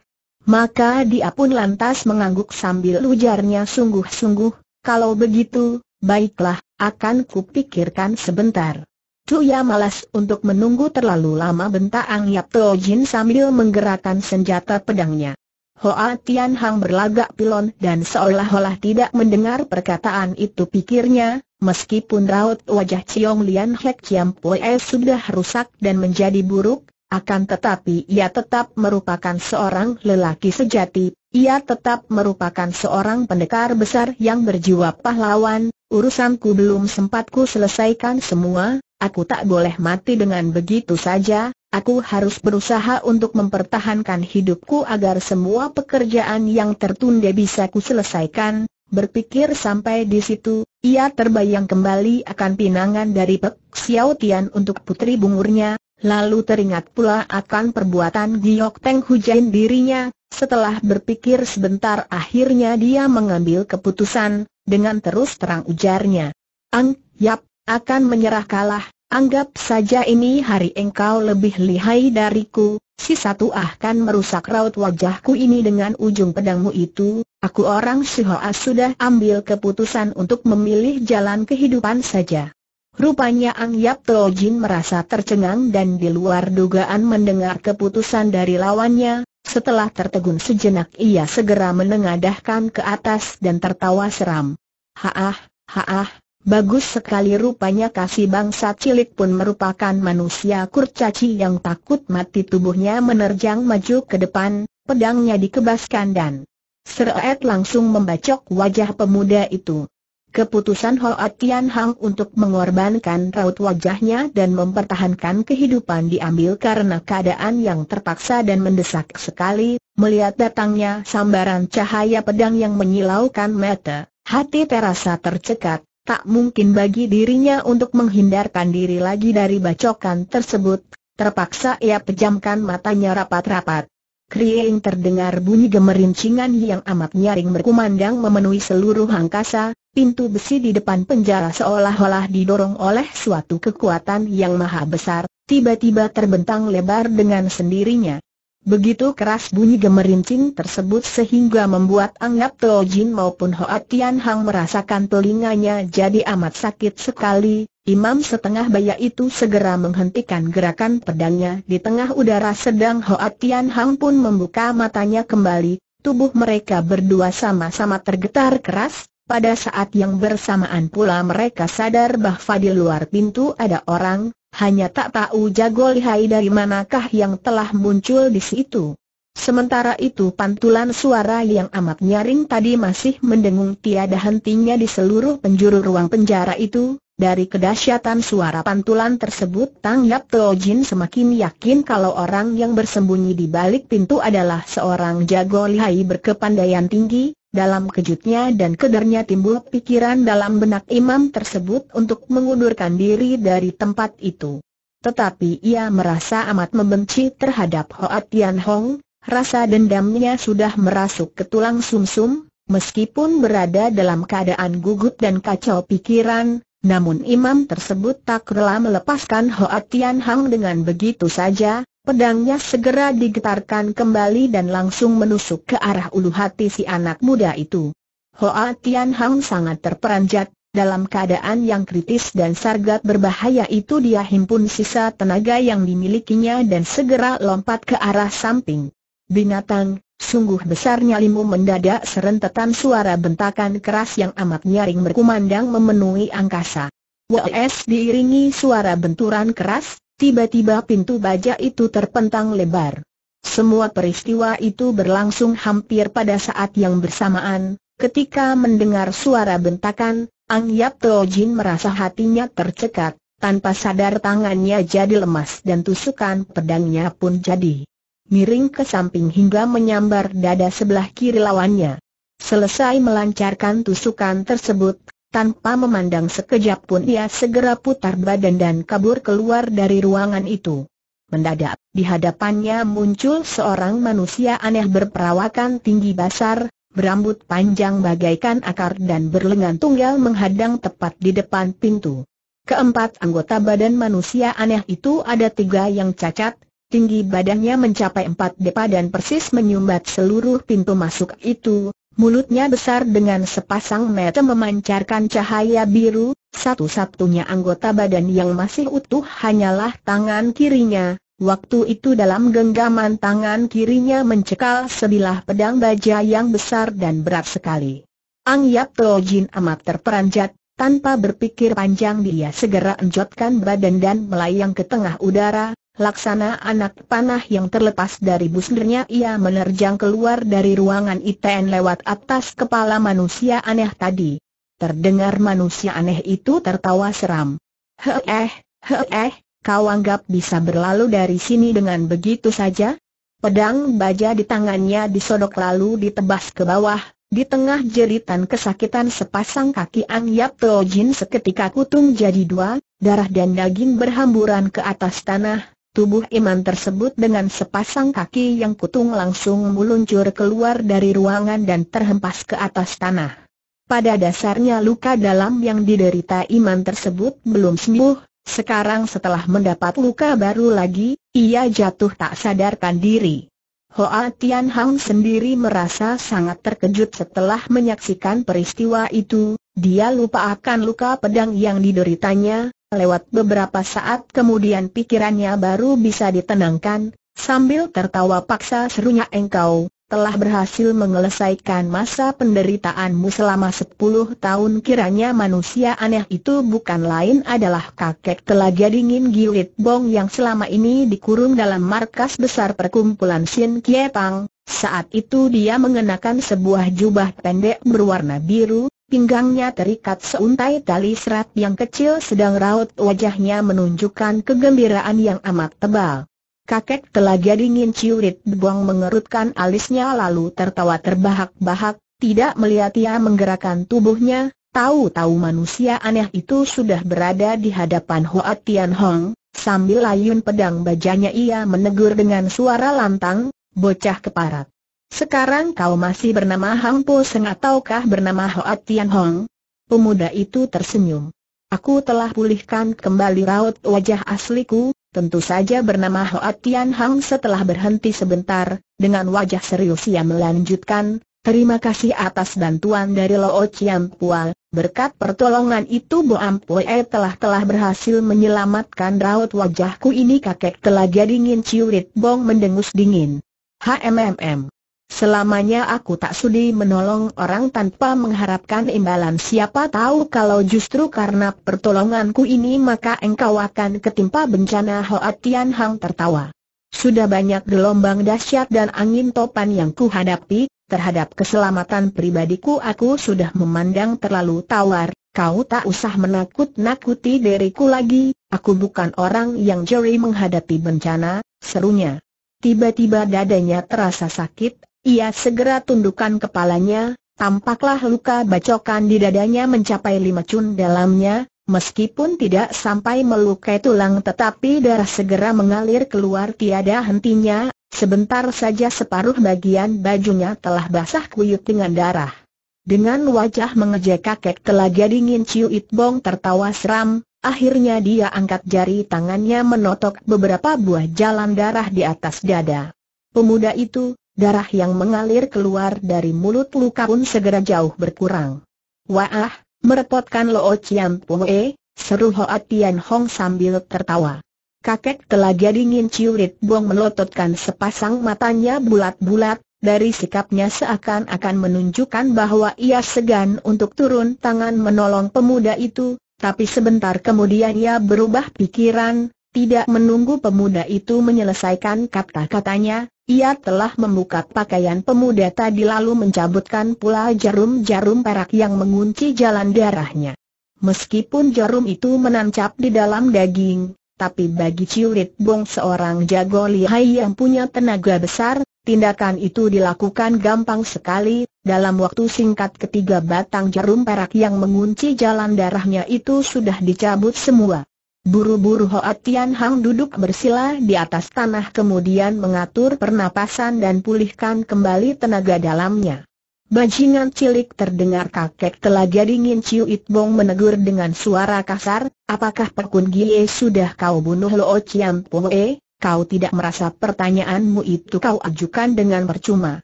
Maka dia pun lantas mengangguk sambil ujarnya sungguh-sungguh, kalau begitu, baiklah, akan kupikirkan sebentar. Cuya malas untuk menunggu terlalu lama bentak Ang Yap Teo Jin sambil menggerakkan senjata pedangnya. Hoa Tian Hang berlagak pilon dan seolah-olah tidak mendengar perkataan itu pikirnya, meskipun raut wajah Chiong Lian Hek Chiam Poe sudah rusak dan menjadi buruk, akan tetapi ia tetap merupakan seorang lelaki sejati, ia tetap merupakan seorang pendekar besar yang berjiwa pahlawan, urusanku belum sempatku selesaikan semua, aku tak boleh mati dengan begitu saja, aku harus berusaha untuk mempertahankan hidupku agar semua pekerjaan yang tertunda bisa ku selesaikan, Berpikir sampai di situ, ia terbayang kembali akan pinangan dari Pek Xiao Tian untuk putri bungurnya, Lalu teringat pula akan perbuatan Giok Teng Hujain dirinya, setelah berpikir sebentar akhirnya dia mengambil keputusan, dengan terus terang ujarnya. Ang, yap, akan menyerah kalah, anggap saja ini hari engkau lebih lihai dariku, si satu akan merusak raut wajahku ini dengan ujung pedangmu itu, aku orang Shihoa sudah ambil keputusan untuk memilih jalan kehidupan saja. Rupanya Ang Teo Jin merasa tercengang dan di luar dugaan mendengar keputusan dari lawannya, setelah tertegun sejenak ia segera menengadahkan ke atas dan tertawa seram. Haah, haah, bagus sekali rupanya kasih bangsa cilik pun merupakan manusia kurcaci yang takut mati tubuhnya menerjang maju ke depan, pedangnya dikebaskan dan seret langsung membacok wajah pemuda itu. Keputusan At Tian Hang untuk mengorbankan raut wajahnya dan mempertahankan kehidupan diambil karena keadaan yang terpaksa dan mendesak sekali, melihat datangnya sambaran cahaya pedang yang menyilaukan mata, hati terasa tercekat, tak mungkin bagi dirinya untuk menghindarkan diri lagi dari bacokan tersebut, terpaksa ia pejamkan matanya rapat-rapat. Kriing terdengar bunyi gemerincingan yang amat nyaring berkumandang memenuhi seluruh angkasa, Pintu besi di depan penjara seolah-olah didorong oleh suatu kekuatan yang maha besar, tiba-tiba terbentang lebar dengan sendirinya. Begitu keras bunyi gemerincing tersebut sehingga membuat anggap Teo Jin maupun Hoa Tian Hang merasakan telinganya jadi amat sakit sekali, imam setengah baya itu segera menghentikan gerakan pedangnya di tengah udara sedang Hoa Tian Hang pun membuka matanya kembali, tubuh mereka berdua sama-sama tergetar keras, pada saat yang bersamaan pula mereka sadar bahwa di luar pintu ada orang, hanya tak tahu jago lihai dari manakah yang telah muncul di situ. Sementara itu pantulan suara yang amat nyaring tadi masih mendengung tiada hentinya di seluruh penjuru ruang penjara itu, dari kedahsyatan suara pantulan tersebut tanggap Teo Jin semakin yakin kalau orang yang bersembunyi di balik pintu adalah seorang jago lihai berkepandaian tinggi, dalam kejutnya dan kedernya timbul pikiran dalam benak imam tersebut untuk mengundurkan diri dari tempat itu. Tetapi ia merasa amat membenci terhadap Hoa Tian Hong, rasa dendamnya sudah merasuk ke tulang sumsum, -sum, meskipun berada dalam keadaan gugup dan kacau pikiran, namun imam tersebut tak rela melepaskan Hoa Tian Hong dengan begitu saja, Pedangnya segera digetarkan kembali dan langsung menusuk ke arah ulu hati si anak muda itu. Hoa Tian Hang sangat terperanjat, dalam keadaan yang kritis dan sargat berbahaya itu dia himpun sisa tenaga yang dimilikinya dan segera lompat ke arah samping. Binatang, sungguh besar nyalimu mendadak serentetan suara bentakan keras yang amat nyaring berkumandang memenuhi angkasa. WS diiringi suara benturan keras, Tiba-tiba pintu baja itu terpentang lebar. Semua peristiwa itu berlangsung hampir pada saat yang bersamaan, ketika mendengar suara bentakan, Ang Yap Teo Jin merasa hatinya tercekat, tanpa sadar tangannya jadi lemas dan tusukan pedangnya pun jadi miring ke samping hingga menyambar dada sebelah kiri lawannya. Selesai melancarkan tusukan tersebut, tanpa memandang sekejap pun ia segera putar badan dan kabur keluar dari ruangan itu. Mendadak, di hadapannya muncul seorang manusia aneh berperawakan tinggi besar, berambut panjang bagaikan akar dan berlengan tunggal menghadang tepat di depan pintu. Keempat anggota badan manusia aneh itu ada tiga yang cacat, tinggi badannya mencapai empat depa dan persis menyumbat seluruh pintu masuk itu, mulutnya besar dengan sepasang mata memancarkan cahaya biru, satu-satunya anggota badan yang masih utuh hanyalah tangan kirinya. Waktu itu dalam genggaman tangan kirinya mencekal sebilah pedang baja yang besar dan berat sekali. Ang Yap Tojin amat terperanjat, tanpa berpikir panjang dia segera enjotkan badan dan melayang ke tengah udara, Laksana anak panah yang terlepas dari busnernya ia menerjang keluar dari ruangan ITN lewat atas kepala manusia aneh tadi. Terdengar manusia aneh itu tertawa seram. Heeh, heeh, kau anggap bisa berlalu dari sini dengan begitu saja? Pedang baja di tangannya disodok lalu ditebas ke bawah, di tengah jeritan kesakitan sepasang kaki Ang Yap Jin seketika kutung jadi dua, darah dan daging berhamburan ke atas tanah, Tubuh iman tersebut dengan sepasang kaki yang kutung langsung meluncur keluar dari ruangan dan terhempas ke atas tanah. Pada dasarnya luka dalam yang diderita iman tersebut belum sembuh, sekarang setelah mendapat luka baru lagi, ia jatuh tak sadarkan diri. Hoa Tian sendiri merasa sangat terkejut setelah menyaksikan peristiwa itu, dia lupa akan luka pedang yang dideritanya, Lewat beberapa saat kemudian pikirannya baru bisa ditenangkan, sambil tertawa paksa serunya engkau, telah berhasil menyelesaikan masa penderitaanmu selama 10 tahun kiranya manusia aneh itu bukan lain adalah kakek telaga dingin Gilit Bong yang selama ini dikurung dalam markas besar perkumpulan Sin Kiepang. Saat itu dia mengenakan sebuah jubah pendek berwarna biru, Pinggangnya terikat seuntai tali serat yang kecil sedang raut wajahnya menunjukkan kegembiraan yang amat tebal. Kakek telaga dingin ciurit Buang mengerutkan alisnya lalu tertawa terbahak-bahak, tidak melihat ia menggerakkan tubuhnya, tahu-tahu manusia aneh itu sudah berada di hadapan Hoa Tian Hong, sambil layun pedang bajanya ia menegur dengan suara lantang, bocah keparat. Sekarang kau masih bernama Hang Po Seng ataukah bernama Hoat Tian Hong? Pemuda itu tersenyum. Aku telah pulihkan kembali raut wajah asliku, tentu saja bernama Hoat Tian Hang setelah berhenti sebentar, dengan wajah serius ia melanjutkan, terima kasih atas bantuan dari Lo Chiam Pual, berkat pertolongan itu Bo Ampue telah-telah berhasil menyelamatkan raut wajahku ini kakek telah jadi dingin ciurit bong mendengus dingin. HMMM Selamanya aku tak sudi menolong orang tanpa mengharapkan imbalan siapa tahu kalau justru karena pertolonganku ini maka engkau akan ketimpa bencana Hoa Tian Hang tertawa. Sudah banyak gelombang dahsyat dan angin topan yang kuhadapi, terhadap keselamatan pribadiku aku sudah memandang terlalu tawar, kau tak usah menakut-nakuti diriku lagi, aku bukan orang yang jeri menghadapi bencana, serunya. Tiba-tiba dadanya terasa sakit, ia segera tundukkan kepalanya, tampaklah luka bacokan di dadanya mencapai lima cun dalamnya, meskipun tidak sampai melukai tulang tetapi darah segera mengalir keluar tiada hentinya, sebentar saja separuh bagian bajunya telah basah kuyup dengan darah. Dengan wajah mengejek kakek telaga dingin Ciu itbong tertawa seram, akhirnya dia angkat jari tangannya menotok beberapa buah jalan darah di atas dada. Pemuda itu, darah yang mengalir keluar dari mulut luka pun segera jauh berkurang. Wah, merepotkan Lo Chiam Pue, seru Hoa Tian Hong sambil tertawa. Kakek telaga dingin Ciurit Buang melototkan sepasang matanya bulat-bulat, dari sikapnya seakan-akan menunjukkan bahwa ia segan untuk turun tangan menolong pemuda itu, tapi sebentar kemudian ia berubah pikiran, tidak menunggu pemuda itu menyelesaikan kata-katanya, ia telah membuka pakaian pemuda tadi lalu mencabutkan pula jarum-jarum perak yang mengunci jalan darahnya. Meskipun jarum itu menancap di dalam daging, tapi bagi Ciurit Bong seorang jago lihai yang punya tenaga besar, tindakan itu dilakukan gampang sekali, dalam waktu singkat ketiga batang jarum perak yang mengunci jalan darahnya itu sudah dicabut semua. Buru-buru Hoa Tian Hang duduk bersila di atas tanah kemudian mengatur pernapasan dan pulihkan kembali tenaga dalamnya. Bajingan cilik terdengar kakek telaga dingin Ciu It Bong menegur dengan suara kasar, apakah Pekun Gie sudah kau bunuh Lo Chiam Poe? Kau tidak merasa pertanyaanmu itu kau ajukan dengan percuma.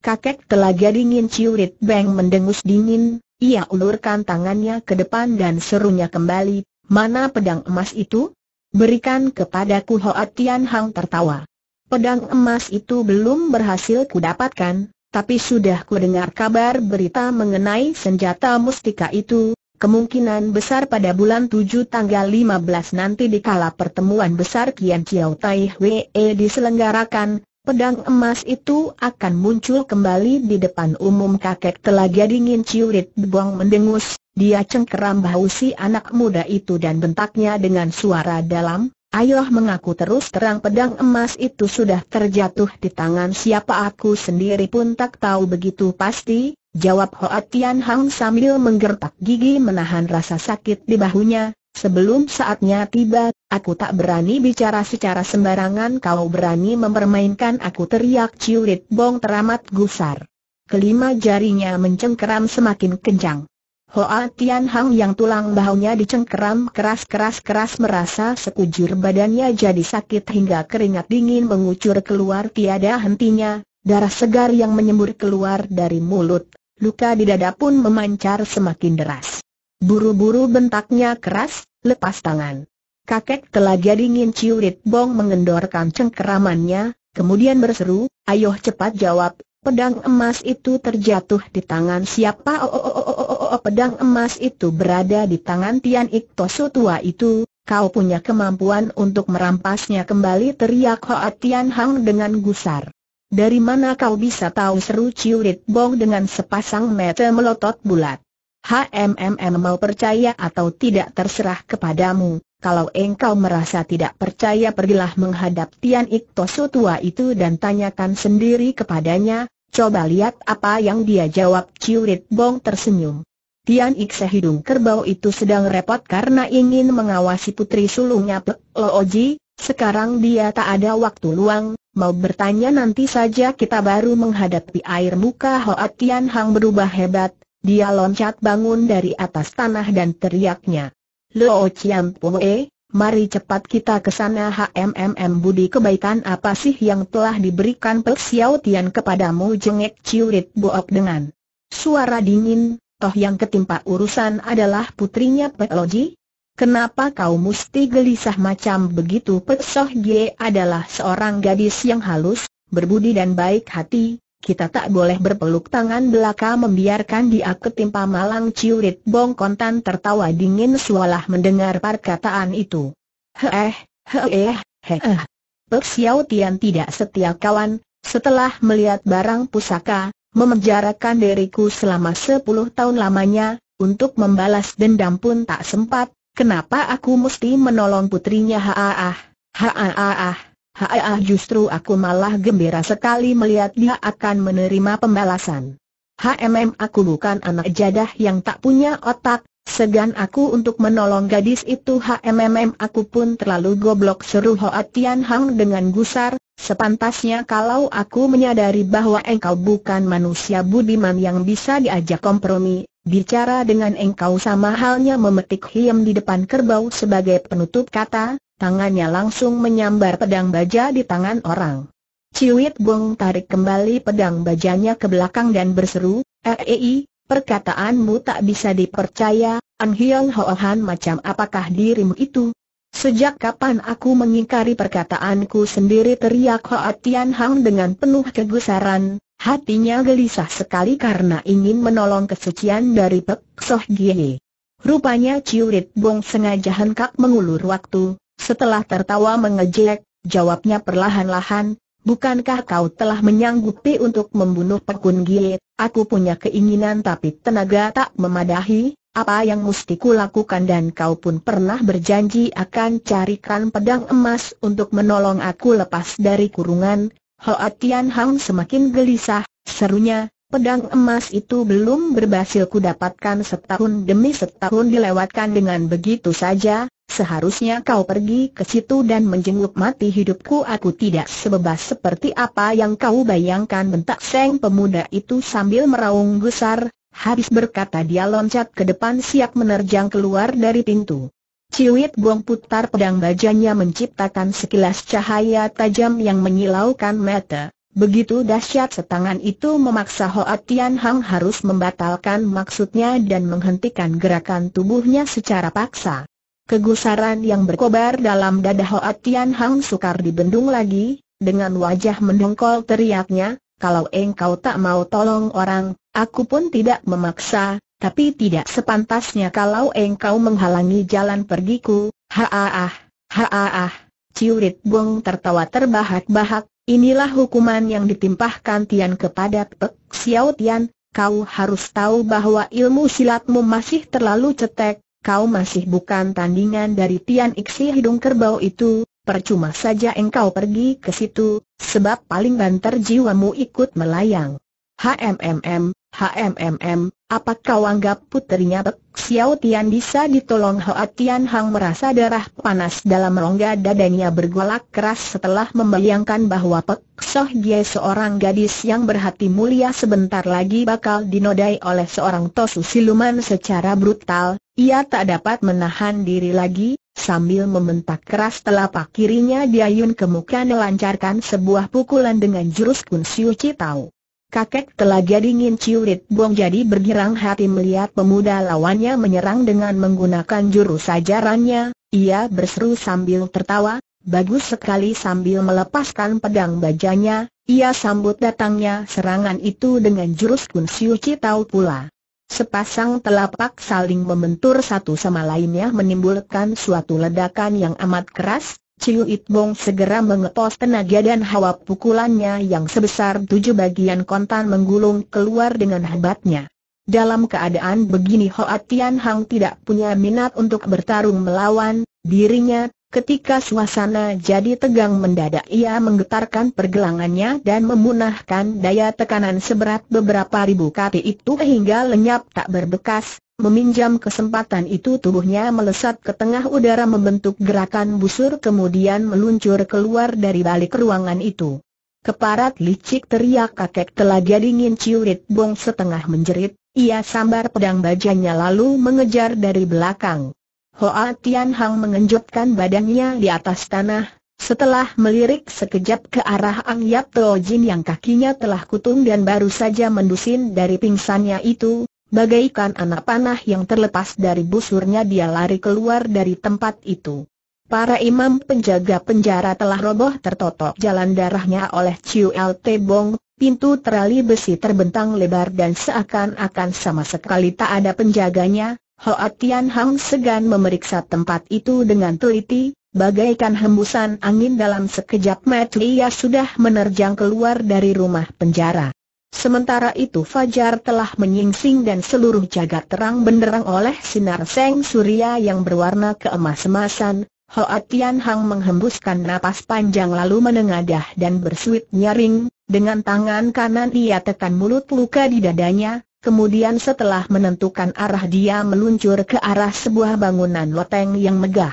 Kakek telaga dingin Ciu It Beng mendengus dingin, ia ulurkan tangannya ke depan dan serunya kembali, Mana pedang emas itu? Berikan kepadaku Hoa Tian Hang tertawa. Pedang emas itu belum berhasil kudapatkan, tapi sudah kudengar kabar berita mengenai senjata mustika itu, kemungkinan besar pada bulan 7 tanggal 15 nanti dikala pertemuan besar Kian Chiao Tai Hwee diselenggarakan, Pedang emas itu akan muncul kembali di depan umum kakek telaga dingin ciurit buang mendengus, dia cengkeram bahu si anak muda itu dan bentaknya dengan suara dalam, Ayoh mengaku terus terang pedang emas itu sudah terjatuh di tangan siapa aku sendiri pun tak tahu begitu pasti, jawab Hoa Tian Hang sambil menggertak gigi menahan rasa sakit di bahunya, Sebelum saatnya tiba, aku tak berani bicara secara sembarangan kalau berani mempermainkan aku teriak Ciulit Bong teramat gusar. Kelima jarinya mencengkeram semakin kencang. Hoa Tian Hang yang tulang bahunya dicengkeram keras-keras-keras merasa sekujur badannya jadi sakit hingga keringat dingin mengucur keluar tiada hentinya, darah segar yang menyembur keluar dari mulut, luka di dada pun memancar semakin deras. Buru-buru bentaknya keras, lepas tangan. Kakek telah jadi ingin ciurit bong mengendorkan cengkeramannya, kemudian berseru, ayo cepat jawab, pedang emas itu terjatuh di tangan siapa? Oh, oh, oh, oh, oh, oh, oh pedang emas itu berada di tangan Tian Iktosu tua itu, kau punya kemampuan untuk merampasnya kembali teriak Hoa Tian Hang dengan gusar. Dari mana kau bisa tahu seru Ciurit Bong dengan sepasang mata melotot bulat? HMMM mau percaya atau tidak terserah kepadamu, kalau engkau merasa tidak percaya pergilah menghadap Tian Tosu tua itu dan tanyakan sendiri kepadanya, coba lihat apa yang dia jawab Rit Bong tersenyum. Tian Ik sehidung kerbau itu sedang repot karena ingin mengawasi putri sulungnya Pek Looji, sekarang dia tak ada waktu luang, mau bertanya nanti saja kita baru menghadapi air muka Hoat Tian Hang berubah hebat, dia loncat bangun dari atas tanah dan teriaknya. Lo Chiam Pue, mari cepat kita ke sana HMMM budi kebaikan apa sih yang telah diberikan Pek Xiao Tian kepadamu jengek ciurit buok dengan suara dingin, toh yang ketimpa urusan adalah putrinya Pek Loji? Kenapa kau mesti gelisah macam begitu? Pek Soh Gie adalah seorang gadis yang halus, berbudi dan baik hati, kita tak boleh berpeluk tangan belaka membiarkan dia ketimpa malang ciurit bong kontan tertawa dingin sualah mendengar perkataan itu. Heeh, heeh, heeh. Pek Xiao Tian tidak setia kawan, setelah melihat barang pusaka, memenjarakan diriku selama sepuluh tahun lamanya, untuk membalas dendam pun tak sempat, kenapa aku mesti menolong putrinya haah, haah, haah. Haah justru aku malah gembira sekali melihat dia akan menerima pembalasan. HMM aku bukan anak jadah yang tak punya otak, segan aku untuk menolong gadis itu HMM aku pun terlalu goblok seru Hoa Tian Hang dengan gusar, sepantasnya kalau aku menyadari bahwa engkau bukan manusia budiman yang bisa diajak kompromi, bicara dengan engkau sama halnya memetik hiem di depan kerbau sebagai penutup kata, tangannya langsung menyambar pedang baja di tangan orang. Ciwit Bong tarik kembali pedang bajanya ke belakang dan berseru, Rei, perkataanmu tak bisa dipercaya, An Ho Hohan macam apakah dirimu itu? Sejak kapan aku mengingkari perkataanku sendiri teriak Hoa Tian Hang dengan penuh kegusaran, hatinya gelisah sekali karena ingin menolong kesucian dari Pek Soh Gie. Rupanya Ciurit Bong sengaja hengkak mengulur waktu, setelah tertawa mengejek, jawabnya perlahan-lahan, bukankah kau telah menyanggupi untuk membunuh pekun gilit? Aku punya keinginan tapi tenaga tak memadahi, apa yang mesti lakukan dan kau pun pernah berjanji akan carikan pedang emas untuk menolong aku lepas dari kurungan. Hoa Tian Hang semakin gelisah, serunya, Pedang emas itu belum berhasil kudapatkan setahun demi setahun dilewatkan dengan begitu saja, Seharusnya kau pergi ke situ dan menjenguk mati hidupku Aku tidak sebebas seperti apa yang kau bayangkan Bentak Seng pemuda itu sambil meraung gusar Habis berkata dia loncat ke depan siap menerjang keluar dari pintu Ciwit buang putar pedang bajanya menciptakan sekilas cahaya tajam yang menyilaukan mata Begitu dahsyat setangan itu memaksa Hoa Tian Hang harus membatalkan maksudnya dan menghentikan gerakan tubuhnya secara paksa. Kegusaran yang berkobar dalam dada Hoat Tian Hang sukar dibendung lagi, dengan wajah mendongkol teriaknya, kalau engkau tak mau tolong orang, aku pun tidak memaksa, tapi tidak sepantasnya kalau engkau menghalangi jalan pergiku, haaah, haaah. Ciurit Bung tertawa terbahak-bahak, inilah hukuman yang ditimpahkan Tian kepada Pek Xiao Tian, kau harus tahu bahwa ilmu silatmu masih terlalu cetek, kau masih bukan tandingan dari Tian Iksi hidung kerbau itu, percuma saja engkau pergi ke situ, sebab paling banter jiwamu ikut melayang. HMMM, HMMM, apakah kau anggap putrinya Bek Xiao Tian bisa ditolong Hoa Tian Hang merasa darah panas dalam rongga dadanya bergolak keras setelah membayangkan bahwa Pek Soh Gie seorang gadis yang berhati mulia sebentar lagi bakal dinodai oleh seorang tosu siluman secara brutal, ia tak dapat menahan diri lagi, sambil membentak keras telapak kirinya diayun ke muka melancarkan sebuah pukulan dengan jurus Kun Siu Tau. Kakek telaga dingin ciurit buang jadi bergirang hati melihat pemuda lawannya menyerang dengan menggunakan jurus ajarannya, ia berseru sambil tertawa, bagus sekali sambil melepaskan pedang bajanya, ia sambut datangnya serangan itu dengan jurus Kun Siu Tau pula. Sepasang telapak saling membentur satu sama lainnya menimbulkan suatu ledakan yang amat keras, Ciu Itbong segera mengepos tenaga dan hawa pukulannya yang sebesar tujuh bagian kontan menggulung keluar dengan hebatnya. Dalam keadaan begini Hoa Tian Hang tidak punya minat untuk bertarung melawan, dirinya Ketika suasana jadi tegang mendadak ia menggetarkan pergelangannya dan memunahkan daya tekanan seberat beberapa ribu kati itu hingga lenyap tak berbekas, meminjam kesempatan itu tubuhnya melesat ke tengah udara membentuk gerakan busur kemudian meluncur keluar dari balik ruangan itu. Keparat licik teriak kakek telah jadi dingin ciurit bong setengah menjerit, ia sambar pedang bajanya lalu mengejar dari belakang. Hoa Tian Hang mengenjotkan badannya di atas tanah, setelah melirik sekejap ke arah Ang Yap Teo Jin yang kakinya telah kutung dan baru saja mendusin dari pingsannya itu, bagaikan anak panah yang terlepas dari busurnya dia lari keluar dari tempat itu. Para imam penjaga penjara telah roboh tertotok jalan darahnya oleh Chiu Te Bong, pintu terali besi terbentang lebar dan seakan-akan sama sekali tak ada penjaganya, Hoa Tian Hang segan memeriksa tempat itu dengan teliti, bagaikan hembusan angin dalam sekejap mata ia sudah menerjang keluar dari rumah penjara. Sementara itu Fajar telah menyingsing dan seluruh jagat terang benderang oleh sinar seng surya yang berwarna keemas-emasan, Hoa Tian Hang menghembuskan napas panjang lalu menengadah dan bersuit nyaring, dengan tangan kanan ia tekan mulut luka di dadanya, Kemudian setelah menentukan arah dia meluncur ke arah sebuah bangunan loteng yang megah.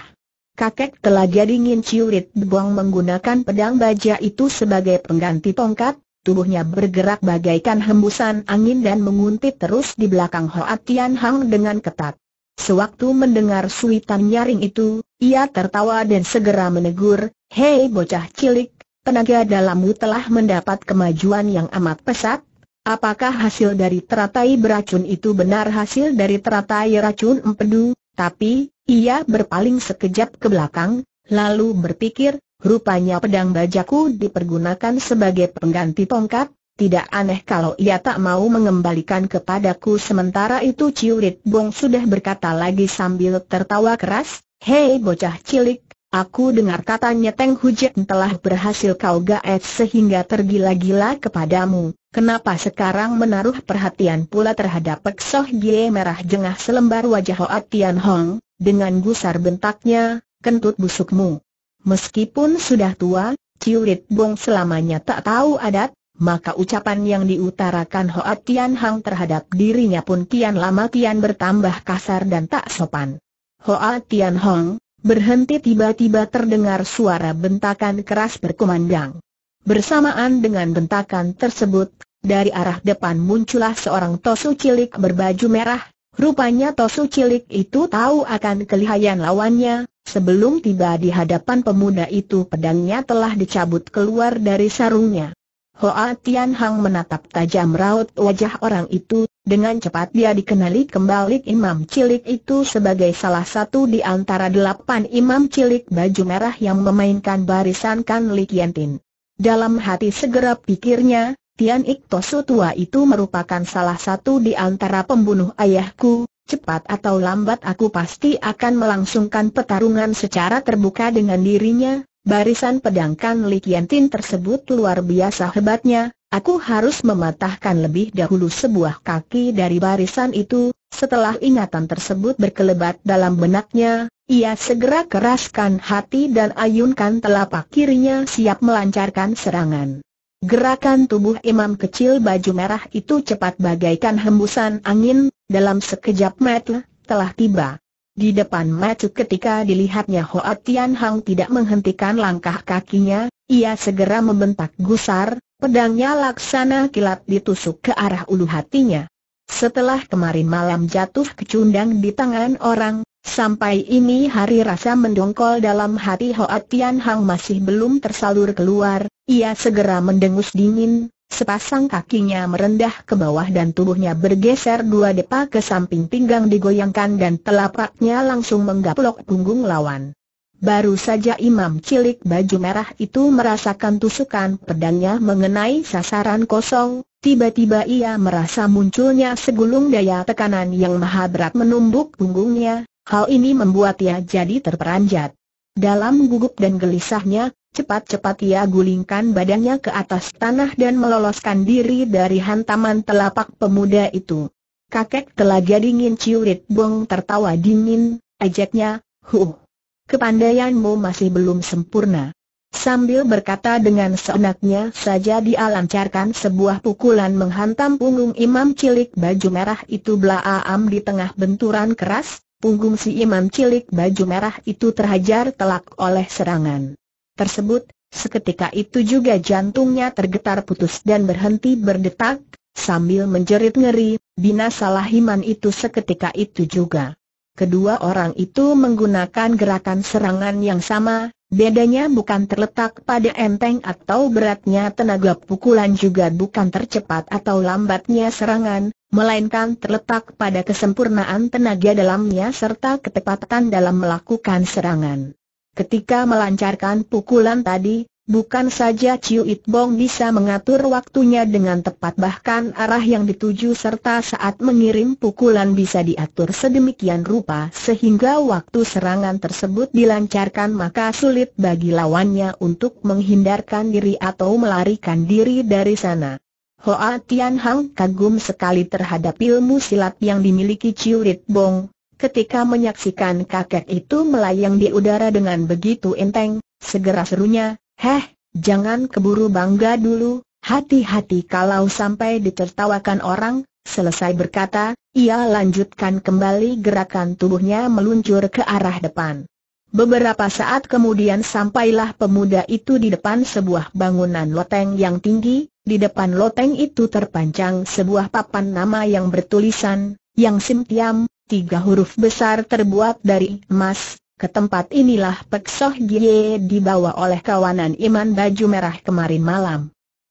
Kakek telah jadi Ngin Ciurit Buang menggunakan pedang baja itu sebagai pengganti tongkat, tubuhnya bergerak bagaikan hembusan angin dan menguntit terus di belakang Hoa Tian Hang dengan ketat. Sewaktu mendengar suitan nyaring itu, ia tertawa dan segera menegur, Hei bocah cilik, tenaga dalammu telah mendapat kemajuan yang amat pesat, Apakah hasil dari teratai beracun itu benar hasil dari teratai racun empedu? Tapi, ia berpaling sekejap ke belakang, lalu berpikir, rupanya pedang bajaku dipergunakan sebagai pengganti tongkat, tidak aneh kalau ia tak mau mengembalikan kepadaku sementara itu Ciurit Bong sudah berkata lagi sambil tertawa keras, Hei bocah cilik, Aku dengar katanya Teng Hujen telah berhasil kau gaet sehingga tergila-gila kepadamu. Kenapa sekarang menaruh perhatian pula terhadap Pek Soh Gie merah jengah selembar wajah Hoa Tian Hong, dengan gusar bentaknya, kentut busukmu. Meskipun sudah tua, Ciurit Bong selamanya tak tahu adat, maka ucapan yang diutarakan Hoa Tian Hong terhadap dirinya pun kian lama kian bertambah kasar dan tak sopan. Hoa Tian Hong, berhenti tiba-tiba terdengar suara bentakan keras berkumandang. Bersamaan dengan bentakan tersebut, dari arah depan muncullah seorang tosu cilik berbaju merah, rupanya tosu cilik itu tahu akan kelihayan lawannya, sebelum tiba di hadapan pemuda itu pedangnya telah dicabut keluar dari sarungnya. Hoa Tian Hang menatap tajam raut wajah orang itu, dengan cepat dia dikenali kembali imam cilik itu sebagai salah satu di antara delapan imam cilik baju merah yang memainkan barisan Kan Li Kientin. Dalam hati segera pikirnya, Tian Ik Tosu tua itu merupakan salah satu di antara pembunuh ayahku, cepat atau lambat aku pasti akan melangsungkan pertarungan secara terbuka dengan dirinya, Barisan pedang Kan Likiantin tersebut luar biasa hebatnya, aku harus mematahkan lebih dahulu sebuah kaki dari barisan itu, setelah ingatan tersebut berkelebat dalam benaknya, ia segera keraskan hati dan ayunkan telapak kirinya siap melancarkan serangan. Gerakan tubuh imam kecil baju merah itu cepat bagaikan hembusan angin, dalam sekejap mata telah tiba. Di depan Macu ketika dilihatnya Hoa Tian Hang tidak menghentikan langkah kakinya, ia segera membentak gusar, pedangnya laksana kilat ditusuk ke arah ulu hatinya. Setelah kemarin malam jatuh kecundang di tangan orang, sampai ini hari rasa mendongkol dalam hati Hoa Tian Hang masih belum tersalur keluar, ia segera mendengus dingin, Sepasang kakinya merendah ke bawah dan tubuhnya bergeser dua depa ke samping pinggang digoyangkan dan telapaknya langsung menggaplok punggung lawan. Baru saja imam cilik baju merah itu merasakan tusukan pedangnya mengenai sasaran kosong, tiba-tiba ia merasa munculnya segulung daya tekanan yang maha berat menumbuk punggungnya, hal ini membuat ia jadi terperanjat. Dalam gugup dan gelisahnya, Cepat-cepat ia gulingkan badannya ke atas tanah dan meloloskan diri dari hantaman telapak pemuda itu. Kakek telaga dingin ciurit bong tertawa dingin, ejeknya, huh. Kepandaianmu masih belum sempurna. Sambil berkata dengan seenaknya saja dia sebuah pukulan menghantam punggung imam cilik baju merah itu belaam di tengah benturan keras, punggung si imam cilik baju merah itu terhajar telak oleh serangan tersebut, seketika itu juga jantungnya tergetar putus dan berhenti berdetak, sambil menjerit ngeri, binasalah Himan itu seketika itu juga. Kedua orang itu menggunakan gerakan serangan yang sama, bedanya bukan terletak pada enteng atau beratnya tenaga pukulan juga bukan tercepat atau lambatnya serangan, melainkan terletak pada kesempurnaan tenaga dalamnya serta ketepatan dalam melakukan serangan. Ketika melancarkan pukulan tadi, bukan saja Ciu It Bong bisa mengatur waktunya dengan tepat bahkan arah yang dituju serta saat mengirim pukulan bisa diatur sedemikian rupa sehingga waktu serangan tersebut dilancarkan maka sulit bagi lawannya untuk menghindarkan diri atau melarikan diri dari sana. Hoa Tian Hang kagum sekali terhadap ilmu silat yang dimiliki Ciu It Bong, Ketika menyaksikan kakek itu melayang di udara dengan begitu enteng, segera serunya, Heh, jangan keburu bangga dulu, hati-hati kalau sampai ditertawakan orang, selesai berkata, ia lanjutkan kembali gerakan tubuhnya meluncur ke arah depan. Beberapa saat kemudian sampailah pemuda itu di depan sebuah bangunan loteng yang tinggi, di depan loteng itu terpanjang sebuah papan nama yang bertulisan, Yang Sim tiga huruf besar terbuat dari emas. Ke tempat inilah Pek Soh Gie dibawa oleh kawanan Iman baju merah kemarin malam.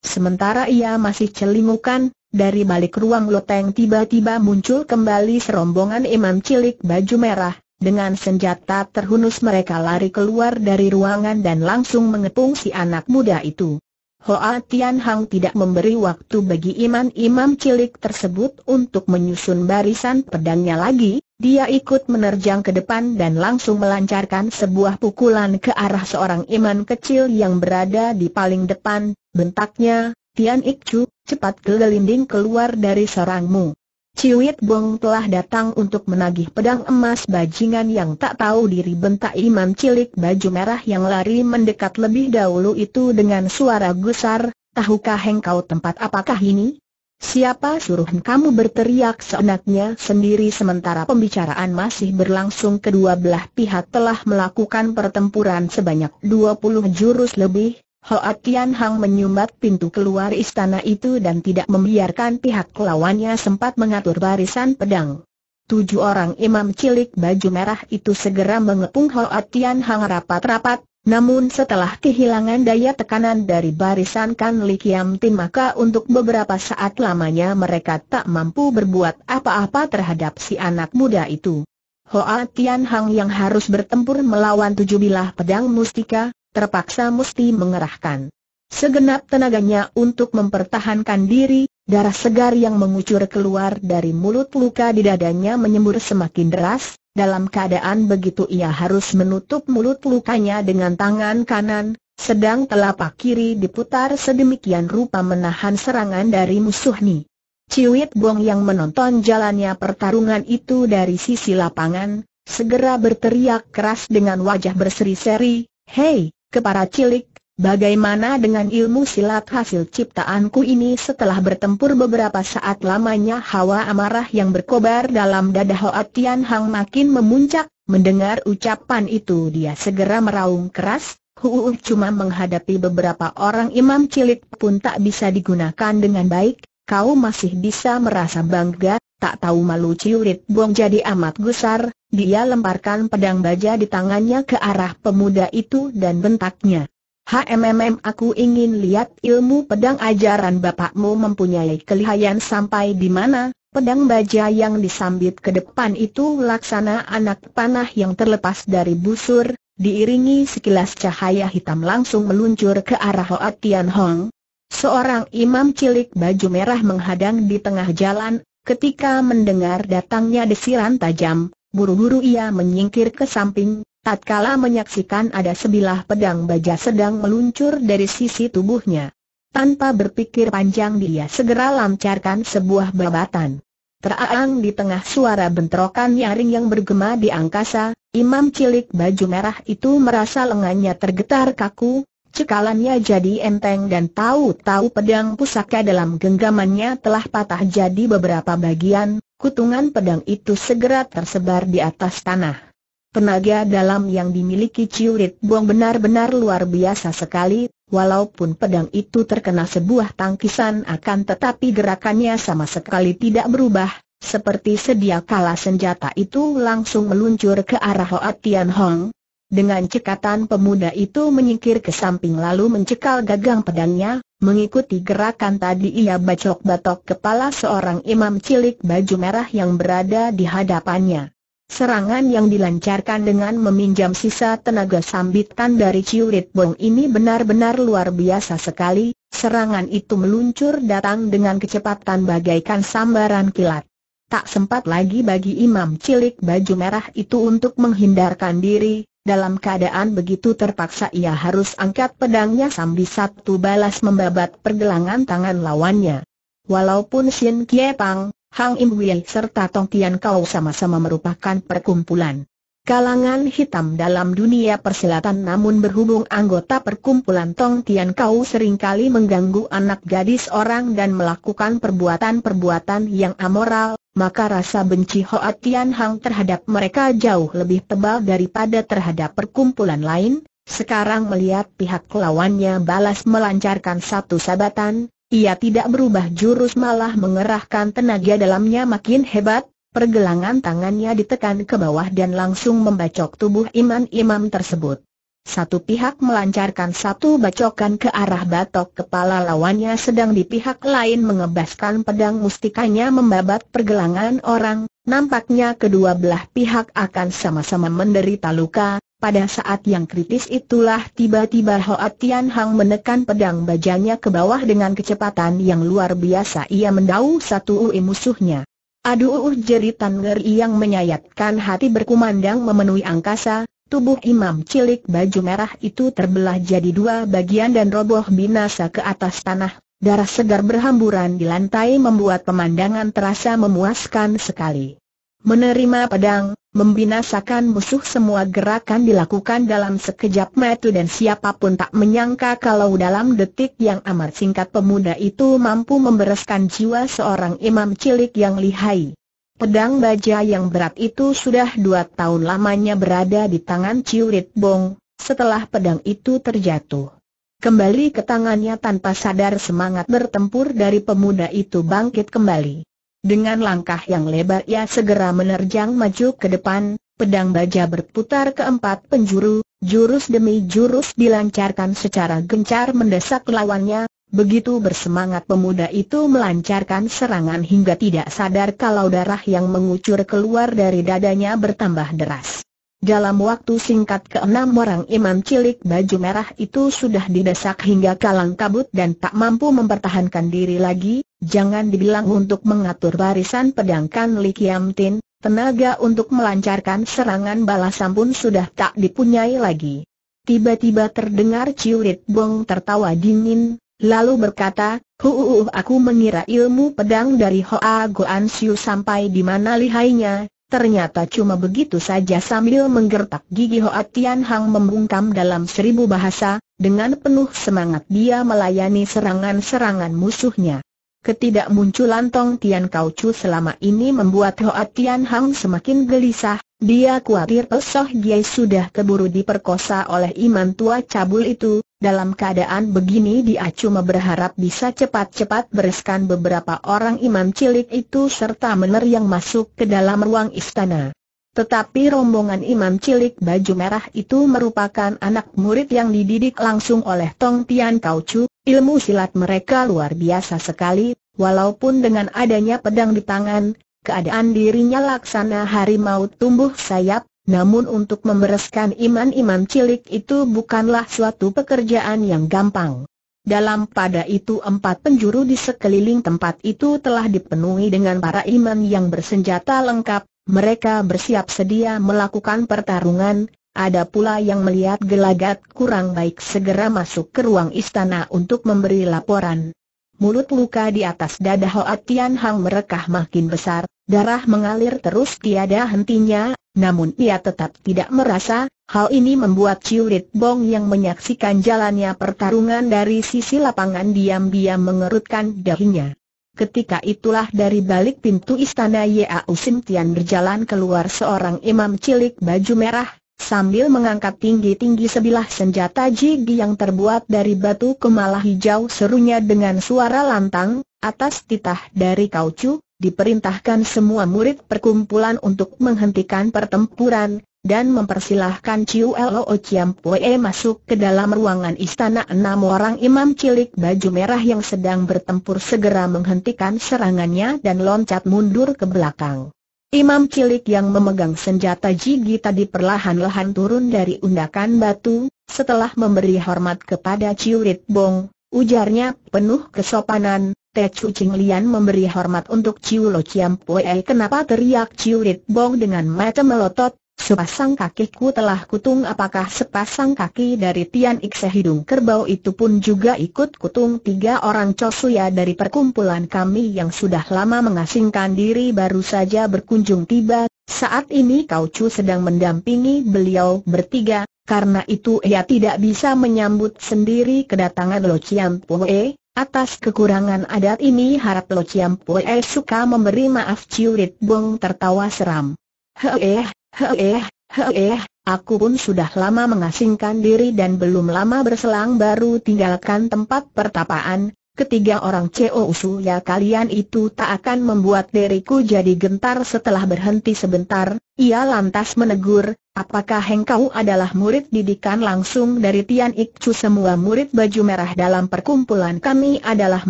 Sementara ia masih celingukan, dari balik ruang loteng tiba-tiba muncul kembali serombongan iman cilik baju merah, dengan senjata terhunus mereka lari keluar dari ruangan dan langsung mengepung si anak muda itu. Hoa Tian Hang tidak memberi waktu bagi imam-imam cilik tersebut untuk menyusun barisan pedangnya lagi, dia ikut menerjang ke depan dan langsung melancarkan sebuah pukulan ke arah seorang imam kecil yang berada di paling depan, bentaknya, Tian Ik Chu, cepat gelinding keluar dari serangmu. Ciwit Bong telah datang untuk menagih pedang emas bajingan yang tak tahu diri bentak imam cilik baju merah yang lari mendekat lebih dahulu itu dengan suara gusar, tahukah engkau tempat apakah ini? Siapa suruh kamu berteriak seenaknya sendiri sementara pembicaraan masih berlangsung kedua belah pihak telah melakukan pertempuran sebanyak 20 jurus lebih, Hoatian Atian Hang menyumbat pintu keluar istana itu dan tidak membiarkan pihak lawannya sempat mengatur barisan pedang. Tujuh orang imam cilik baju merah itu segera mengepung Hoatian Atian Hang rapat-rapat, namun setelah kehilangan daya tekanan dari barisan Kan Li Kiam Tin maka untuk beberapa saat lamanya mereka tak mampu berbuat apa-apa terhadap si anak muda itu. Hoa Tian Hang yang harus bertempur melawan tujuh bilah pedang mustika, terpaksa mesti mengerahkan segenap tenaganya untuk mempertahankan diri, darah segar yang mengucur keluar dari mulut luka di dadanya menyembur semakin deras, dalam keadaan begitu ia harus menutup mulut lukanya dengan tangan kanan, sedang telapak kiri diputar sedemikian rupa menahan serangan dari musuh ni Ciwit Bong yang menonton jalannya pertarungan itu dari sisi lapangan, segera berteriak keras dengan wajah berseri-seri, Hei, para cilik, bagaimana dengan ilmu silat hasil ciptaanku ini setelah bertempur beberapa saat lamanya hawa amarah yang berkobar dalam dada Hoa Tian Hang makin memuncak, mendengar ucapan itu dia segera meraung keras, Huuuh cuma menghadapi beberapa orang imam cilik pun tak bisa digunakan dengan baik, kau masih bisa merasa bangga, tak tahu malu Ciurit buang jadi amat gusar, dia lemparkan pedang baja di tangannya ke arah pemuda itu dan bentaknya. HMMM aku ingin lihat ilmu pedang ajaran bapakmu mempunyai kelihayan sampai di mana, pedang baja yang disambit ke depan itu laksana anak panah yang terlepas dari busur, diiringi sekilas cahaya hitam langsung meluncur ke arah Hoa Tian Hong, Seorang imam cilik baju merah menghadang di tengah jalan, ketika mendengar datangnya desiran tajam, buru-buru ia menyingkir ke samping, tatkala menyaksikan ada sebilah pedang baja sedang meluncur dari sisi tubuhnya. Tanpa berpikir panjang dia segera lancarkan sebuah babatan. Teraang di tengah suara bentrokan nyaring yang bergema di angkasa, imam cilik baju merah itu merasa lengannya tergetar kaku, cekalannya jadi enteng dan tahu-tahu pedang pusaka dalam genggamannya telah patah jadi beberapa bagian, kutungan pedang itu segera tersebar di atas tanah. Tenaga dalam yang dimiliki Ciurit Buang benar-benar luar biasa sekali, walaupun pedang itu terkena sebuah tangkisan akan tetapi gerakannya sama sekali tidak berubah, seperti sedia kala senjata itu langsung meluncur ke arah Hoa Tian Hong, dengan cekatan pemuda itu menyingkir ke samping lalu mencekal gagang pedangnya, mengikuti gerakan tadi ia bacok-batok kepala seorang imam cilik baju merah yang berada di hadapannya. Serangan yang dilancarkan dengan meminjam sisa tenaga sambitan dari ciurit Bong ini benar-benar luar biasa sekali, serangan itu meluncur datang dengan kecepatan bagaikan sambaran kilat. Tak sempat lagi bagi imam cilik baju merah itu untuk menghindarkan diri, dalam keadaan begitu terpaksa ia harus angkat pedangnya sambil sabtu balas membabat pergelangan tangan lawannya. Walaupun Xin Kie Pang, Hang Im Wei serta Tong Tian Kau sama-sama merupakan perkumpulan kalangan hitam dalam dunia persilatan namun berhubung anggota perkumpulan Tong Tian Kau seringkali mengganggu anak gadis orang dan melakukan perbuatan-perbuatan yang amoral, maka rasa benci Hoa Tian Hang terhadap mereka jauh lebih tebal daripada terhadap perkumpulan lain, sekarang melihat pihak lawannya balas melancarkan satu sabatan, ia tidak berubah jurus malah mengerahkan tenaga dalamnya makin hebat, Pergelangan tangannya ditekan ke bawah dan langsung membacok tubuh imam-imam tersebut. Satu pihak melancarkan satu bacokan ke arah batok kepala lawannya sedang di pihak lain mengebaskan pedang mustikanya membabat pergelangan orang, nampaknya kedua belah pihak akan sama-sama menderita luka, pada saat yang kritis itulah tiba-tiba Hoa Tian Hang menekan pedang bajanya ke bawah dengan kecepatan yang luar biasa ia mendau satu ui musuhnya. Aduh jadi jeritan ngeri yang menyayatkan hati berkumandang memenuhi angkasa, tubuh imam cilik baju merah itu terbelah jadi dua bagian dan roboh binasa ke atas tanah, darah segar berhamburan di lantai membuat pemandangan terasa memuaskan sekali. Menerima pedang, membinasakan musuh semua gerakan dilakukan dalam sekejap mata dan siapapun tak menyangka kalau dalam detik yang amat singkat pemuda itu mampu membereskan jiwa seorang imam cilik yang lihai. Pedang baja yang berat itu sudah dua tahun lamanya berada di tangan Ciurit Bong, setelah pedang itu terjatuh. Kembali ke tangannya tanpa sadar semangat bertempur dari pemuda itu bangkit kembali. Dengan langkah yang lebar ia segera menerjang maju ke depan, pedang baja berputar ke empat penjuru, jurus demi jurus dilancarkan secara gencar mendesak lawannya, begitu bersemangat pemuda itu melancarkan serangan hingga tidak sadar kalau darah yang mengucur keluar dari dadanya bertambah deras. Dalam waktu singkat keenam orang iman cilik baju merah itu sudah didesak hingga kalang kabut dan tak mampu mempertahankan diri lagi, jangan dibilang untuk mengatur barisan pedangkan Li Kiam Tin, tenaga untuk melancarkan serangan balasan pun sudah tak dipunyai lagi. Tiba-tiba terdengar Ciurit Bong tertawa dingin, lalu berkata, Huuuh aku mengira ilmu pedang dari Hoa Goan Siu sampai di mana lihainya, Ternyata cuma begitu saja sambil menggertak gigi Hoa Tian Hang membungkam dalam seribu bahasa, dengan penuh semangat dia melayani serangan-serangan musuhnya. Ketidakmunculan Tong Tian Kau Chu selama ini membuat Hoa Tian Hang semakin gelisah, dia khawatir Pesoh Giai sudah keburu diperkosa oleh iman tua cabul itu, dalam keadaan begini dia cuma berharap bisa cepat-cepat bereskan beberapa orang imam cilik itu serta mener masuk ke dalam ruang istana. Tetapi rombongan imam cilik baju merah itu merupakan anak murid yang dididik langsung oleh Tong Tian Kau Chu, ilmu silat mereka luar biasa sekali, walaupun dengan adanya pedang di tangan, keadaan dirinya laksana harimau tumbuh sayap, namun untuk membereskan iman-iman cilik itu bukanlah suatu pekerjaan yang gampang. Dalam pada itu empat penjuru di sekeliling tempat itu telah dipenuhi dengan para iman yang bersenjata lengkap, mereka bersiap sedia melakukan pertarungan, ada pula yang melihat gelagat kurang baik segera masuk ke ruang istana untuk memberi laporan. Mulut luka di atas dada Hoat Tian Hang merekah makin besar, darah mengalir terus tiada hentinya, namun ia tetap tidak merasa, hal ini membuat Chiu Rit Bong yang menyaksikan jalannya pertarungan dari sisi lapangan diam-diam mengerutkan dahinya. Ketika itulah dari balik pintu istana Ya Yau Sintian berjalan keluar seorang imam cilik baju merah, sambil mengangkat tinggi-tinggi sebilah senjata jigi yang terbuat dari batu kemala hijau serunya dengan suara lantang, atas titah dari kaucu, diperintahkan semua murid perkumpulan untuk menghentikan pertempuran, dan mempersilahkan Ciu Lo Chiam Pue masuk ke dalam ruangan istana enam orang imam cilik baju merah yang sedang bertempur segera menghentikan serangannya dan loncat mundur ke belakang. Imam cilik yang memegang senjata jigi tadi perlahan-lahan turun dari undakan batu, setelah memberi hormat kepada Ciu Rit Bong, ujarnya penuh kesopanan, Chu Ching Lian memberi hormat untuk Ciu Lo Chiam Pue kenapa teriak Ciu Rit Bong dengan mata melotot, Sepasang kakiku telah kutung apakah sepasang kaki dari Tian Ikse hidung kerbau itu pun juga ikut kutung tiga orang cosuya dari perkumpulan kami yang sudah lama mengasingkan diri baru saja berkunjung tiba, saat ini Kau Chu sedang mendampingi beliau bertiga, karena itu ia tidak bisa menyambut sendiri kedatangan Lo Chiam Pue, Atas kekurangan adat ini harap Lo Chiam Pue suka memberi maaf Rit Bong tertawa seram. Heeh. Heeh, heeh, aku pun sudah lama mengasingkan diri dan belum lama berselang baru tinggalkan tempat pertapaan, Ketiga orang CO usulnya kalian itu tak akan membuat diriku jadi gentar setelah berhenti sebentar, ia lantas menegur, apakah hengkau adalah murid didikan langsung dari Tian Ikcu semua murid baju merah dalam perkumpulan kami adalah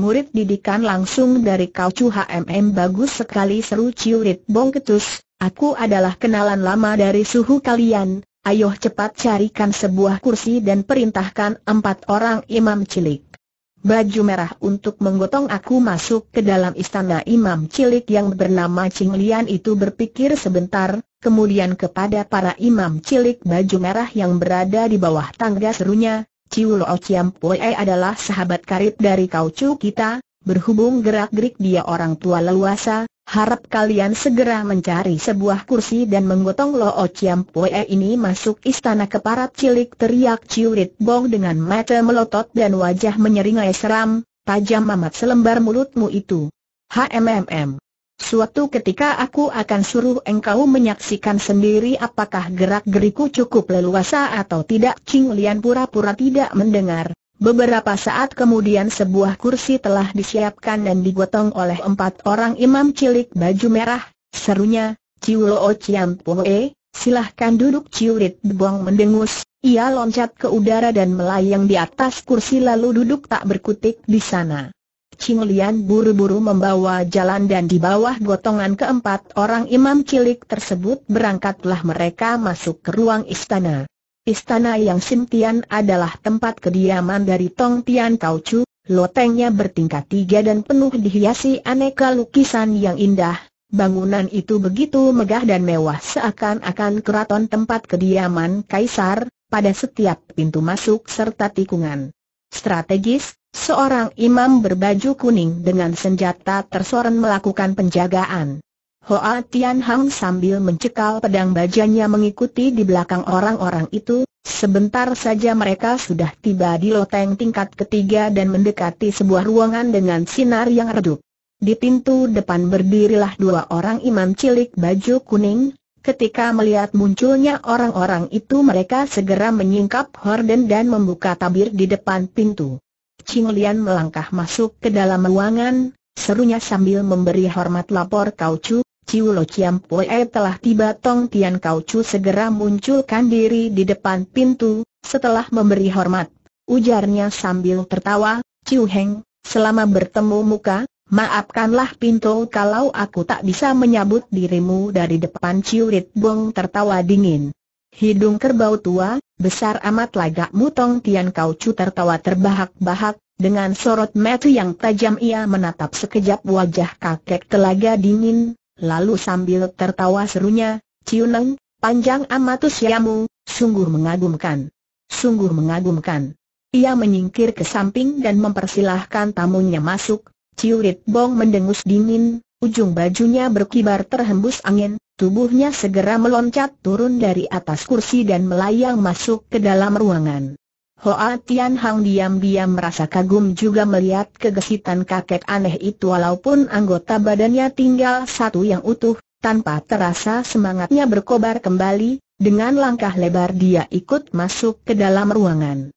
murid didikan langsung dari Kau Chu HMM bagus sekali seru Ciurit bongketus. Aku adalah kenalan lama dari suhu kalian, ayo cepat carikan sebuah kursi dan perintahkan empat orang imam cilik. Baju merah untuk menggotong aku masuk ke dalam istana imam cilik yang bernama Ching Lian itu berpikir sebentar, kemudian kepada para imam cilik baju merah yang berada di bawah tangga serunya, Ciu Lo Chiam Pue adalah sahabat karib dari kau cu kita, Berhubung gerak-gerik dia orang tua leluasa, harap kalian segera mencari sebuah kursi dan menggotong Lo Chiam Pue ini masuk istana keparat cilik teriak Ciurit Bong dengan mata melotot dan wajah menyeringai seram, tajam amat selembar mulutmu itu. HMMM. Suatu ketika aku akan suruh engkau menyaksikan sendiri apakah gerak-geriku cukup leluasa atau tidak Ching Lian pura-pura tidak mendengar, Beberapa saat kemudian sebuah kursi telah disiapkan dan digotong oleh empat orang imam cilik baju merah, serunya, Ciu Loo Chiam Poe, silahkan duduk Ciu Rit Bong mendengus, ia loncat ke udara dan melayang di atas kursi lalu duduk tak berkutik di sana. Ching Lian buru-buru membawa jalan dan di bawah gotongan keempat orang imam cilik tersebut berangkatlah mereka masuk ke ruang istana. Istana yang Sintian adalah tempat kediaman dari Tong Tian Kau Chu, lotengnya bertingkat tiga dan penuh dihiasi aneka lukisan yang indah. Bangunan itu begitu megah dan mewah seakan-akan keraton tempat kediaman kaisar, pada setiap pintu masuk serta tikungan. Strategis, seorang imam berbaju kuning dengan senjata tersoren melakukan penjagaan. Hoa Tian Hang sambil mencekal pedang bajanya mengikuti di belakang orang-orang itu, sebentar saja mereka sudah tiba di loteng tingkat ketiga dan mendekati sebuah ruangan dengan sinar yang redup. Di pintu depan berdirilah dua orang imam cilik baju kuning, Ketika melihat munculnya orang-orang itu mereka segera menyingkap horden dan membuka tabir di depan pintu. Ching Lian melangkah masuk ke dalam ruangan, serunya sambil memberi hormat lapor Kau Chu, Ciulo Ciampoe telah tiba Tong Tian Kau Chu segera munculkan diri di depan pintu, setelah memberi hormat. Ujarnya sambil tertawa, Ciu Heng, selama bertemu muka, maafkanlah pintu kalau aku tak bisa menyambut dirimu dari depan Ciu Rit Bong tertawa dingin. Hidung kerbau tua, besar amat lagakmu Tong Tian Kau Chu tertawa terbahak-bahak, dengan sorot mata yang tajam ia menatap sekejap wajah kakek telaga dingin, Lalu sambil tertawa serunya, Ciuneng, panjang amat usiamu, sungguh mengagumkan. Sungguh mengagumkan. Ia menyingkir ke samping dan mempersilahkan tamunya masuk. Rit Bong mendengus dingin, ujung bajunya berkibar terhembus angin, tubuhnya segera meloncat turun dari atas kursi dan melayang masuk ke dalam ruangan. Hoa Tian Hang diam-diam merasa kagum juga melihat kegesitan kakek aneh itu walaupun anggota badannya tinggal satu yang utuh, tanpa terasa semangatnya berkobar kembali, dengan langkah lebar dia ikut masuk ke dalam ruangan.